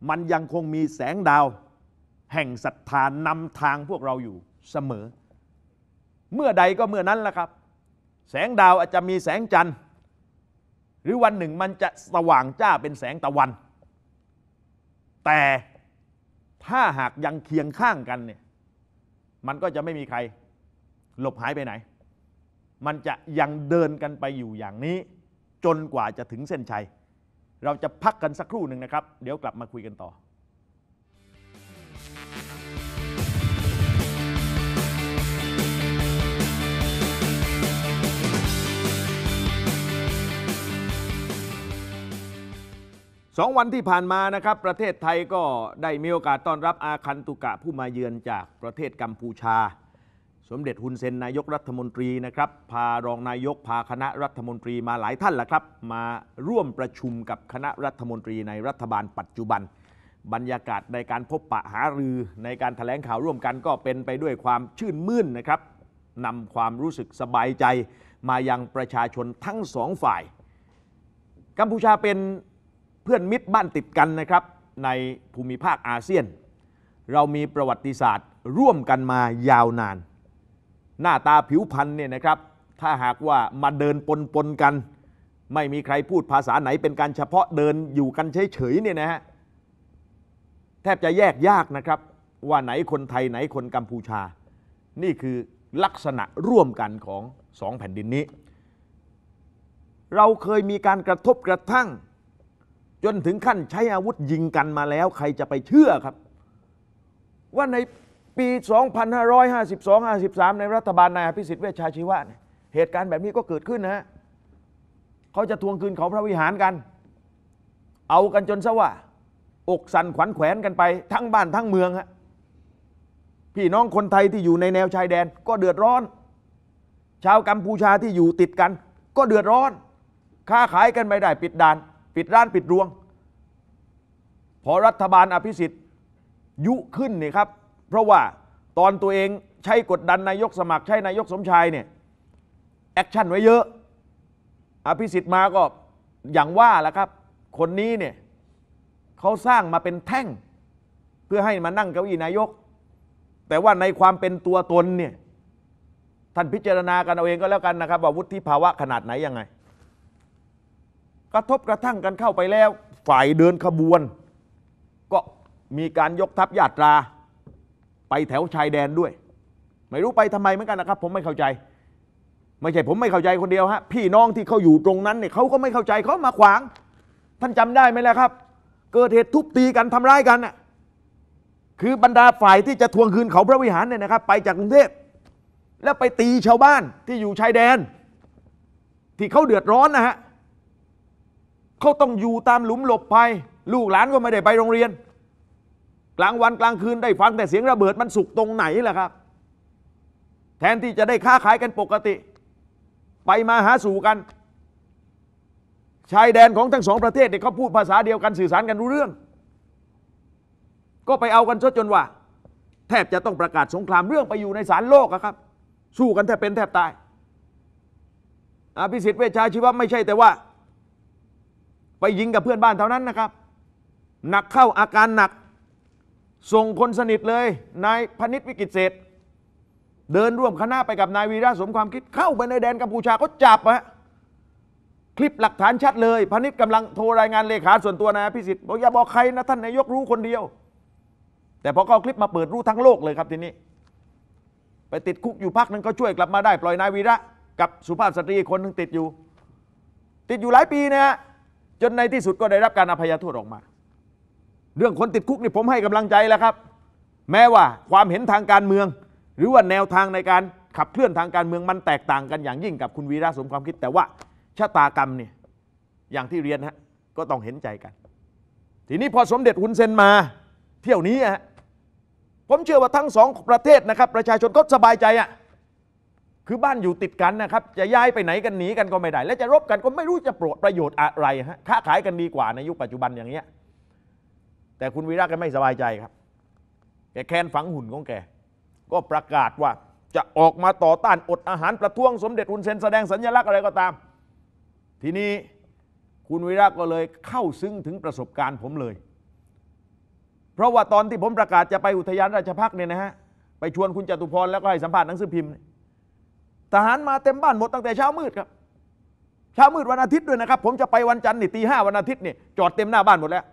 มันยังคงมีแสงดาว แห่งศรัทธานำทางพวกเราอยู่เสมอ เมื่อใดก็เมื่อนั้นละครับ แสงดาวอาจจะมีแสงจันทร์หรือวันหนึ่งมันจะสว่างจ้าเป็นแสงตะวัน แต่ถ้าหากยังเคียงข้างกันเนี่ยมันก็จะไม่มีใครหลบหายไปไหน มันจะยังเดินกันไปอยู่อย่างนี้จนกว่าจะถึงเส้นชัยเราจะพักกันสักครู่หนึ่งนะครับ เดี๋ยวกลับมาคุยกันต่อ สองวันที่ผ่านมานะครับ ประเทศไทยก็ได้มีโอกาสต้อนรับอาคันตุกะผู้มาเยือนจากประเทศกัมพูชาสมเด็จฮุนเซนนายกรัฐมนตรีนะครับพารองนายกพาคณะรัฐมนตรีมาหลายท่านแหละครับมาร่วมประชุมกับคณะรัฐมนตรีในรัฐบาลปัจจุบัน บรรยากาศในการพบปะหารือในการถแถลงข่าวร่วมกันก็เป็นไปด้วยความชื่นมื่นนะครับนำความรู้สึกสบายใจมายังประชาชนทั้งสองฝ่าย กัมพูชาเป็นเพื่อนมิตรบ้านติดกันนะครับในภูมิภาคอาเซียน เรามีประวัติศาสตร์ ร่วมกันมายาวนานหน้าตาผิวพรรณเนี่ยนะครับ ถ้าหากว่ามาเดินปนปนกัน ไม่มีใครพูดภาษาไหนเป็นการเฉพาะเดินอยู่กันเฉย ๆ เนี่ยนะฮะแทบจะแยกยากนะครับว่าไหนคนไทยไหนคนกัมพูชา นี่คือลักษณะร่วมกันของสองแผ่นดินนี้ เราเคยมีการกระทบกระทั่ง จนถึงขั้นใช้อาวุธยิงกันมาแล้ว ใครจะไปเชื่อครับว่าในปี 2552-53 ในรัฐบาลนายอภิสิทธิ์ เวชชาชีวะเนี่ยเหตุการณ์แบบนี้ก็เกิดขึ้นนะเขาจะทวงคืนเขาพระวิหารกัน เอากันจนสว่า อกสั่นขวัญแขวนกันไป ทั้งบ้านทั้งเมืองฮะพี่น้องคนไทยที่อยู่ในแนวชายแดน ก็เดือดร้อน ชาวกัมพูชาที่อยู่ติดกัน ก็เดือดร้อน ค้าขายกันไม่ได้ปิดด่าน ปิดร้าน ปิดรวง พอรัฐบาลอภิสิทธิ์ยุขึ้นนี่ครับเพราะว่าตอนตัวเองใช้กดดันนายก สมัครใช้นายกสมชายเนี่ยแอคชั่นไว้เยอะอภิสิทธิ์มาก็อย่างว่าแหละครับ คนนี้เนี่ยเขาสร้างมาเป็นแท่ง เพื่อให้มานั่งเก้าอี้นายก แต่ว่าในความเป็นตัวตนเนี่ยท่านพิจารณากันเอาเองก็แล้วกันนะครับว่าวุฒิภาวะขนาดไหนยังไงกระทบกระทั่งกันเข้าไปแล้ว ฝ่ายเดินขบวน ก็มีการยกทัพยาตราไปแถวชายแดนด้วย ไม่รู้ไปทำไมเหมือนกันนะครับ ผมไม่เข้าใจ ไม่ใช่ผมไม่เข้าใจคนเดียวฮะพี่น้องที่เขาอยู่ตรงนั้นเนี่ยเขาก็ไม่เข้าใจเขามาขวาง ท่านจำได้ไหมล่ะครับ เกิดเหตุทุบตีกันทำร้ายกันน่ะคือบรรดาฝ่ายที่จะทวงคืนเขาพระวิหารเนี่ยนะครับ ไปจากกรุงเทพแล้วไปตีชาวบ้านที่อยู่ชายแดนที่เขาเดือดร้อนนะฮะเขาต้องอยู่ตามหลุมหลบภัยลูกหลานก็ไม่ได้ไปโรงเรียนกลางวันกลางคืนได้ฟังแต่เสียงระเบิดมันสุกตรงไหนล่ะครับแทนที่จะได้ค้าขายกันปกติ ไปมาหาสู่กันชายแดนของทั้งสองประเทศเนี่ยเขาพูดภาษาเดียวกันสื่อสารกันรู้เรื่อง ก็ไปเอากันซะจนว่า แทบจะต้องประกาศสงครามเรื่องไปอยู่ในศาลโลกครับสู้กันแทบเป็นแทบตายอภิสิทธิ์เวชชาชีวะไม่ใช่แต่ว่าไปยิงกับเพื่อนบ้านเท่านั้นนะครับ หนักเข้าอาการหนักส่งคนสนิทเลยนายพนิษฐ์วิกิตเศษเดินร่วมคณะไปกับนายวีระสมความคิดเข้าไปในแดนกัมพูชาเขาจับฮะคลิปหลักฐานชัดเลยพนิษฐ์กำลังโทรรายงานเลขาส่วนตัวนายพิสิทธิ์บอกอย่าบอกใครนะ ท่านนายกรู้คนเดียว แต่พอเอาคลิปมาเปิดรู้ทั้งโลกเลยครับทีนี้ ไปติดคุกอยู่พักนึงก็ช่วยกลับมาได้ปล่อยนายวีระ กับสุภาพสตรีคนหนึ่งติดอยู่ ติดอยู่หลายปีนะฮะจนในที่สุดก็ได้รับการอภัยโทษออกมาเรื่องคนติดคุกนี่ผมให้กำลังใจแล้วครับ แม้ว่าความเห็นทางการเมือง หรือว่าแนวทางในการขับเคลื่อนทางการเมืองมันแตกต่างกันอย่างยิ่งกับคุณวีระสมความคิดแต่ว่าชะตากรรมเนี่ยอย่างที่เรียนฮะก็ต้องเห็นใจกัน ทีนี้พอสมเด็จฮุนเซนมาเที่ยวนี้ฮะผมเชื่อว่าทั้งสองประเทศนะครับประชาชนก็สบายใจอะ่ะคือบ้านอยู่ติดกันนะครับจะย้ายไปไหนกันหนีกันก็ไม่ได้ และจะรบกันก็ไม่รู้จะประโยชน์อะไรฮะค้าขายกันดีกว่าในยุคปัจจุบันอย่างเงี้ยแต่คุณวีระก็ไม่สบายใจครับแกแค้นฝังหุ่นของแก ก็ประกาศว่าจะออกมาต่อต้านอดอาหารประท้วงสมเด็จอุนเซนแสดงสัญลักษณ์อะไรก็ตาม ทีนี้คุณวีระก็เลยเข้าซึ้งถึงประสบการณ์ผมเลย เพราะว่าตอนที่ผมประกาศจะไปอุทยานราชพักเนี่ยนะฮะไปชวนคุณจตุพรแล้วก็ให้สัมภาษณ์หนังสือพิมพ์ทหารมาเต็มบ้านหมดตั้งแต่เช้ามืดครับเช้ามืดวันอาทิตย์ด้วยนะครับ ผมจะไปวันจันทร์นี่ตีห้าวันอาทิตย์นี่จอดเต็มหน้าบ้านหมดแล้ว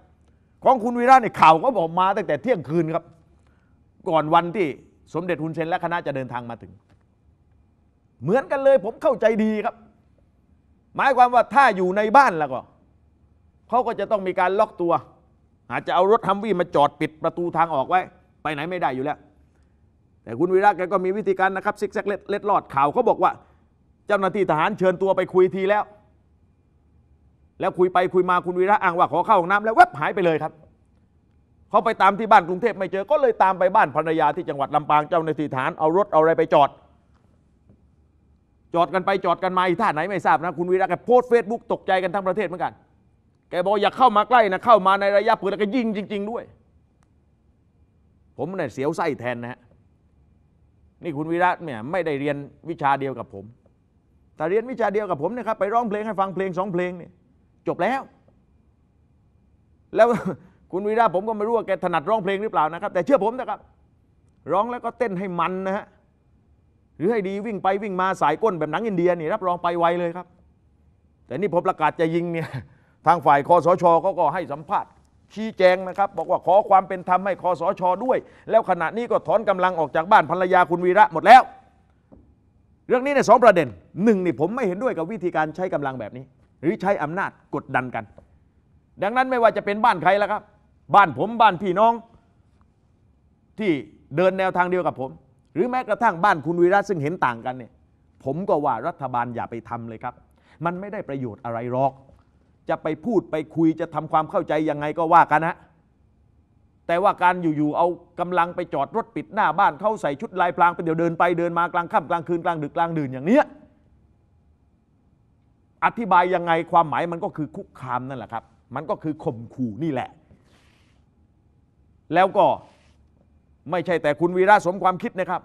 ของคุณวีระเนี่ยข่าวก็บอกมา ตั้งแต่เที่ยงคืนครับ ก่อนวันที่สมเด็จฮุนเซนและคณะจะเดินทางมาถึง เหมือนกันเลยผมเข้าใจดีครับ หมายความว่าถ้าอยู่ในบ้านแล้วก็ เขาก็จะต้องมีการล็อกตัว อาจจะเอารถฮัมวี่มาจอดปิดประตูทางออกไว้ ไปไหนไม่ได้อยู่แล้ว แต่คุณวีระแกก็มีวิธีการนะครับซิกแซกเล็ดลอดข่าวเขาบอกว่า เจ้าหน้าที่ทหารเชิญตัวไปคุยทีแล้วแล้วคุยไป คุยมาคุณวีระอ้างว่าขอเข้าห้องน้ำแล้วแวบหายไปเลยครับ เขาไปตามที่บ้านกรุงเทพไม่เจอ ก็เลยตามไปบ้านภรรยาที่จังหวัดลำปางเจ้าหน้าที่ฐานเอารถเอาอะไรไปจอด จอดกันไปจอดกันมาอีท่าไหนไม่ทราบนะคุณวีระแกโพสเฟซบุ๊กตกใจกันทั้งประเทศเหมือนกัน แกบอกอย่าเข้ามาใกล้นะเข้ามาในระยะเปือแล้วก็ยิงจริง ๆ ด้วย ผมเนี่ยเสียวไส้แทนนะฮะ นี่คุณวีระเนี่ยไม่ได้เรียนวิชาเดียวกับผม แต่เรียนวิชาเดียวกับผมนะครับไปร้องเพลงให้ฟังเพลงสองเพลงเนี่ยจบแล้ว แล้วคุณวีระผมก็ไม่รู้ว่าแกถนัดร้องเพลงหรือเปล่านะครับ แต่เชื่อผมนะครับ ร้องแล้วก็เต้นให้มันนะฮะหรือให้ดีวิ่งไปวิ่งมาสายก้นแบบหนังอินเดียนี่รับรองไปไวเลยครับ แต่นี่ผมประกาศจะยิงเนี่ยทางฝ่ายคอสชเขาก็ให้สัมภาษณ์ชี้แจงนะครับ บอกว่าขอความเป็นธรรมให้คอสชด้วย แล้วขณะนี้ก็ถอนกำลังออกจากบ้านภรรยาคุณวีระหมดแล้ว เรื่องนี้ในสองประเด็นหนึ่งนี่ผมไม่เห็นด้วยกับวิธีการใช้กำลังแบบนี้หรือใช้อำนาจกดดันกัน ดังนั้นไม่ว่าจะเป็นบ้านใครแล้วครับ บ้านผมบ้านพี่น้องที่เดินแนวทางเดียวกับผม หรือแม้กระทั่งบ้านคุณวีระซึ่งเห็นต่างกันเนี่ย ผมก็ว่ารัฐบาลอย่าไปทำเลยครับ มันไม่ได้ประโยชน์อะไรหรอก จะไปพูดไปคุยจะทำความเข้าใจยังไงก็ว่ากันนะแต่ว่าการอยู่ ๆ เอากำลังไปจอดรถปิดหน้าบ้านเข้าใส่ชุดลายพรางไปเดี๋ยวเดินไปเดินมากลางค่ำกลางคืนกลางดึกกลางดื่นอย่างเนี้ยอธิบายยังไงความหมายมันก็คือคุกคามนั่นแหละครับ มันก็คือข่มขู่นี่แหละ แล้วก็ไม่ใช่แต่คุณวีระสมความคิดนะครับ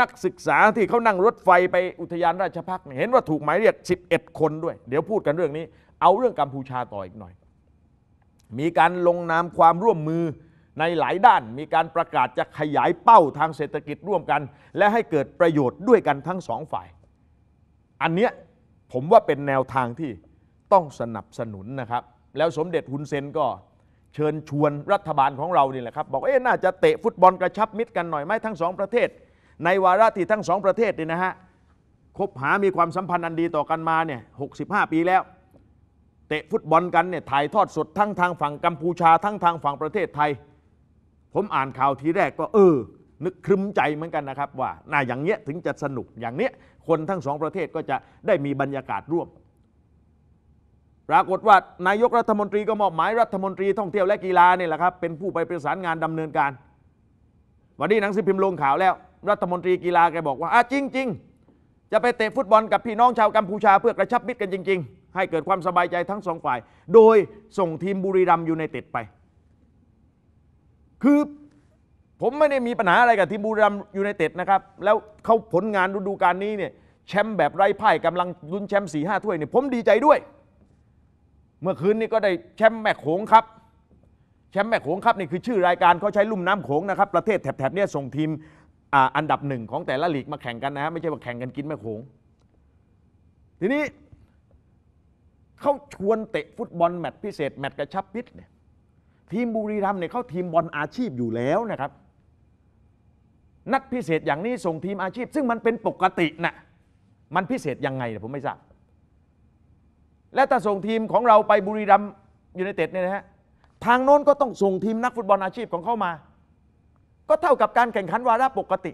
นักศึกษาที่เขานั่งรถไฟไปอุทยานราชพักเห็นว่าถูกหมายเรียก11 คนด้วย เดี๋ยวพูดกันเรื่องนี้ เอาเรื่องกัมพูชาต่ออีกหน่อย มีการลงนามความร่วมมือในหลายด้าน มีการประกาศจะขยายเป้าทางเศรษฐกิจร่วมกัน และให้เกิดประโยชน์ด้วยกันทั้งสองฝ่าย อันเนี้ยผมว่าเป็นแนวทางที่ต้องสนับสนุนนะครับ แล้วสมเด็จฮุนเซนก็เชิญชวนรัฐบาลของเรานี่แหละครับ บอกเอ๊ะน่าจะเตะฟุตบอลกระชับมิตรกันหน่อยไหมทั้งสองประเทศ ในวาระที่ทั้งสองประเทศนี่นะฮะคบหามีความสัมพันธ์อันดีต่อกันมาเนี่ยหกปีแล้ว เตะฟุตบอลกันเนี่ยถ่ายทอดสดทั้งทางฝั่งกัมพูชาทั้งทางฝั่งประเทศไทย ผมอ่านข่าวทีแรกก็ เออ นึกครึมใจเหมือนกันนะครับ ว่าน่าอย่างเงี้ยถึงจะสนุกอย่างเนี้ยคนทั้งสองประเทศก็จะได้มีบรรยากาศร่วม ปรากฏว่านายกรัฐมนตรีก็มอบหมายรัฐมนตรีท่องเที่ยวและกีฬาเนี่ยแหละครับเป็นผู้ไปประสานงานดำเนินการ วันนี้หนังสือพิมพ์ลงข่าวแล้ว รัฐมนตรีกีฬาแกบอกว่าอาจริงจริงจะไปเตะฟุตบอลกับพี่น้องชาวกัมพูชาเพื่อกระชับมิตรกันจริง ๆ ให้เกิดความสบายใจทั้งสองฝ่าย โดยส่งทีมบุรีรัมย์อยู่ในเต็ดไป คือผมไม่ได้มีปัญหาอะไรกับทีมบูรัมยูไนเต็ดนะครับ แล้วเขาผลงานฤดูกาลนี้เนี่ยแชมป์แบบไร้พ่ายกำลังลุ้นแชมป์สี่ห้าถ้วยเนี่ยผมดีใจด้วย เมื่อคืนนี้ก็ได้แชมป์แม่โขงครับ แชมป์แม่โขงครับนี่คือชื่อรายการเขาใช้ลุ่มน้ำโขงนะครับประเทศแถบๆนี้ส่งทีมอันดับหนึ่งของแต่ละลีกมาแข่งกันนะฮะไม่ใช่ว่าแข่งกันกินแม่โขง ทีนี้เขาชวนเตะฟุตบอลแมตช์พิเศษแมตช์กระชับพิษเนี่ยทีมบุรีรัมย์เนี่ยเขาทีมบอลอาชีพอยู่แล้วนะครับนัดพิเศษอย่างนี้ ส่งทีมอาชีพ ซึ่งมันเป็นปกตินะ่ะ มันพิเศษยังไงนผมไม่ทราบ และถ้าส่งทีมของเราไปบุรีรัมยูไนเต็ดเนี่ยนะฮะ ทางโน้นก็ต้องส่งทีมนักฟุตบอลอาชีพของเขามา ก็เท่ากับการแข่งขันวาระปกติ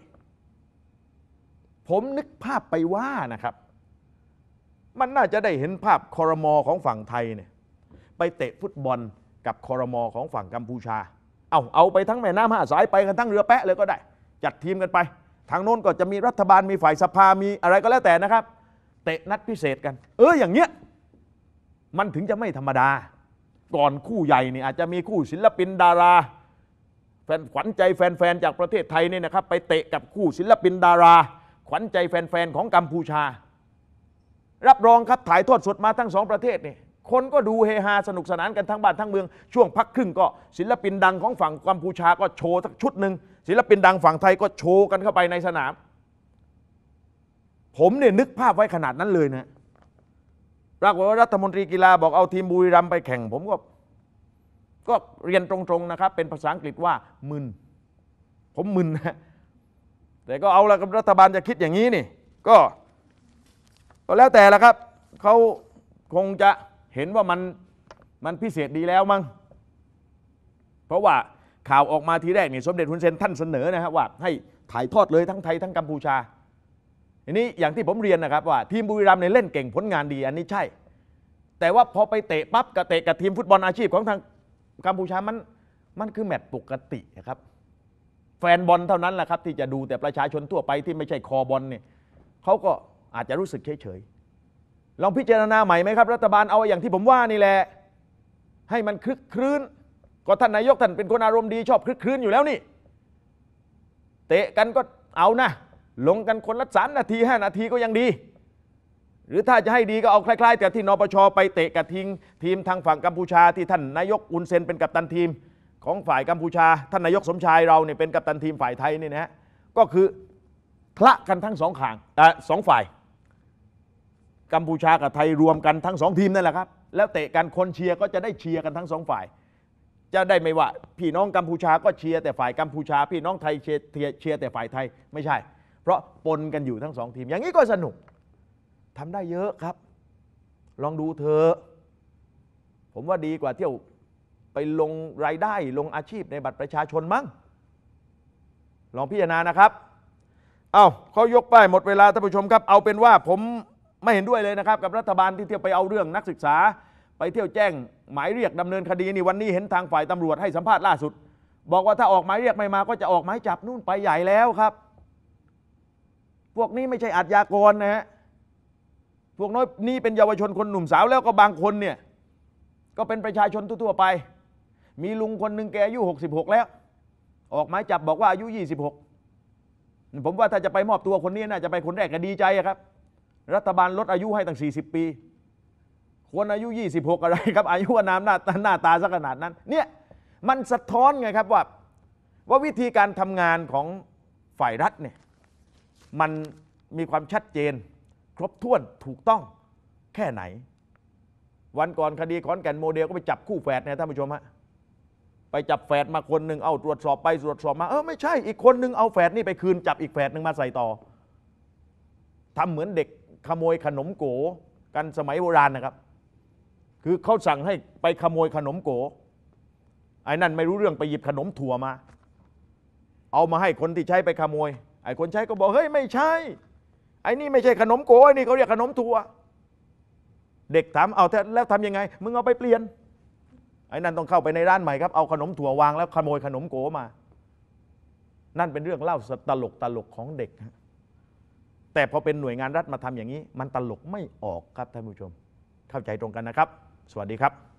ผมนึกภาพไปว่านะครับ มันน่าจะได้เห็นภาพคอรมอของฝั่งไทยเนี่ยไปเตะฟุตบอลกับคอรมอของฝั่งกัมพูชา เอาเอาไปทั้งแม่น้ำห้าสายไปกันทั้งเรือแปะเลยก็ได้จัดทีมกันไป ทางโน้นก็จะมีรัฐบาลมีฝ่ายสภามีอะไรก็แล้วแต่นะครับ เตะนัดพิเศษกัน เอออย่างเงี้ยมันถึงจะไม่ธรรมดา ก่อนคู่ใหญ่เนี่ยอาจจะมีคู่ศิลปินดาราแฟนขวัญใจแฟนๆ จากประเทศไทยเนี่ยนะครับ ไปเตะกับคู่ศิลปินดารา ขวัญใจแฟนๆ ของกัมพูชา รับรองครับถ่ายทอดสดมาทั้งสองประเทศนี่คนก็ดูเฮฮาสนุกสนานกันทั้งบ้านทั้งเมืองช่วงพักครึ่งก็ ศิลปินดังของฝั่งกัมพูชาก็โชว์สักชุดหนึ่ง ศิลปินดังฝั่งไทยก็โชว์กันเข้าไปในสนาม ผมเนี่ยนึกภาพไว้ขนาดนั้นเลยนะปรากฏว่ารัฐมนตรีกีฬา บอกเอาทีมบุรีรัมย์ไปแข่งผมก็ ก็เรียนตรงๆนะครับ เป็นภาษาอังกฤษว่า มึนผมมึนนะแต่ก็เอาละกับรัฐบาลจะคิดอย่างนี้นี่ก็ก็แล้วแต่ละครับเขาคงจะเห็นว่ามันมันพิเศษดีแล้วมั้งเพราะว่าข่าวออกมาทีแรกนี่สมเด็จฮุนเซนท่านเสนอนะครับว่า ให้ถ่ายทอดเลยทั้งไทยทั้งกัมพูชาอันนี้อย่างที่ผมเรียนนะครับว่าทีมบุรีรัมย์เนี่ยเล่นเก่งผลงานดีอันนี้ใช่ แต่ว่าพอไปเตะปั๊บกับเตะกับทีมฟุตบอลอาชีพของทางกัมพูชามันมันคือแมตช์ปกตินะครับแฟนบอลเท่านั้นแหละครับที่จะดูแต่ประชาชนทั่วไป ที่ไม่ใช่คอบอลเนี่ยเขาก็อาจจะรู้สึกเฉยๆลองพิจารณาใหม่ไหมครับ รัฐบาลเอาอย่างที่ผมว่านี่แหละให้มันคลึกครื้น ก็ท่านนายกท่านเป็นคนอารมณ์ดี ชอบคลึกครื้นอยู่แล้วนี่เตะกันก็เอานะลงกันคนละสามนาทีห้านาทีก็ยังดี หรือถ้าจะให้ดีก็เอาคล้ายๆ แต่ที่นปชไปเตะกับทิงทีมทางฝั่งกัมพูชาที่ท่านนายกอุนเซนเป็นกัปตันทีม ของฝ่ายกัมพูชา ท่านนายกสมชายเราเนี่ยเป็นกัปตันทีมฝ่ายไทยนี่นะฮะก็คือพละกันทั้งสองข่างสองฝ่ายกัมพูชากับไทยรวมกันทั้งสองทีมนั่นแหละครับ แล้วเตะกันคนเชียร์ก็จะได้เชียร์กันทั้งสองฝ่าย จะได้ไม่ว่าพี่น้องกัมพูชาก็เชียร์แต่ฝ่ายกัมพูชาพี่น้องไทยเชียร์เชียร์แต่ฝ่ายไทย ไม่ใช่ เพราะปนกันอยู่ทั้งสองทีม อย่างนี้ก็สนุกทำได้เยอะครับ ลองดูเธอผมว่าดีกว่าเที่ยวไปลงรายได้ลงอาชีพในบัตรประชาชนมั้งลองพิจารณานะครับเอา้าเขายกป้ายหมดเวลาท่านผู้ชมครับ เอาเป็นว่าผมไม่เห็นด้วยเลยนะครับ กับรัฐบาลที่เที่ยวไปเอาเรื่องนักศึกษา ไปเที่ยวแจ้งหมายเรียกดำเนินคดีนี่วันนี้เห็นทางฝ่ายตำรวจให้สัมภาษณ์ล่าสุด บอกว่าถ้าออกหมายเรียกไม่มาก็จะออกหมายจับนู่นไปใหญ่แล้วครับ พวกนี้ไม่ใช่อาชญากรนะฮะพวกน้อยนี่เป็นเยาวชนคนหนุ่มสาวแล้วก็บางคนเนี่ย ก็เป็นประชาชนทั่วไป มีลุงคนหนึ่งแกอายุ66 แล้ว ออกหมายจับบอกว่าอายุ 26 ผมว่าถ้าจะไปมอบตัวคนนี้น่าจะไปคนแรกก็ดีใจครับรัฐบาลลดอายุให้ตั้ง 40 ปี ควรอายุ 26 อะไรครับอายุอนามหน้าหน้าตาสักขนาดนั้นเนี่ยมันสะท้อนไงครับว่า ว่าวิธีการทำงานของฝ่ายรัฐเนี่ยมันมีความชัดเจน ครบถ้วนถูกต้องแค่ไหน วันก่อนคดีขอนแก่นโมเดลก็ไปจับคู่แฝดเนี่ยท่านผู้ชมฮะ ไปจับแฝดมาคนหนึ่งเอาตรวจสอบไปตรวจสอบมาเออไม่ใช่อีกคนหนึ่งเอาแฝดนี่ไปคืนจับอีกแฝดหนึ่งมาใส่ต่อทำเหมือนเด็กขโมยขนมโกกันสมัยโบราณนะครับ คือเขาสั่งให้ไปขโมยขนมโกไอ้นั่นไม่รู้เรื่อง ไปหยิบขนมถั่วมาเอามาให้คนที่ใช้ไปขโมยไอ้คนใช้ก็บอกเฮ้ยไม่ใช่ไอ้นี่ไม่ใช่ขนมโกไอ้นี่เขาเรียกขนมถั่ว เด็กถามเอาแล้วทำยังไงมึงเอาไปเปลี่ยนไอ้นั่นต้องเข้าไปในร้านใหม่ครับเอาขนมถั่ววางแล้วขโมยขนมโกมา นั่นเป็นเรื่องเล่าตลกตลกของเด็กแต่พอเป็นหน่วยงานรัฐมาทำอย่างนี้ มันตลกไม่ออกครับท่านผู้ชม เข้าใจตรงกันนะครับ สวัสดีครับ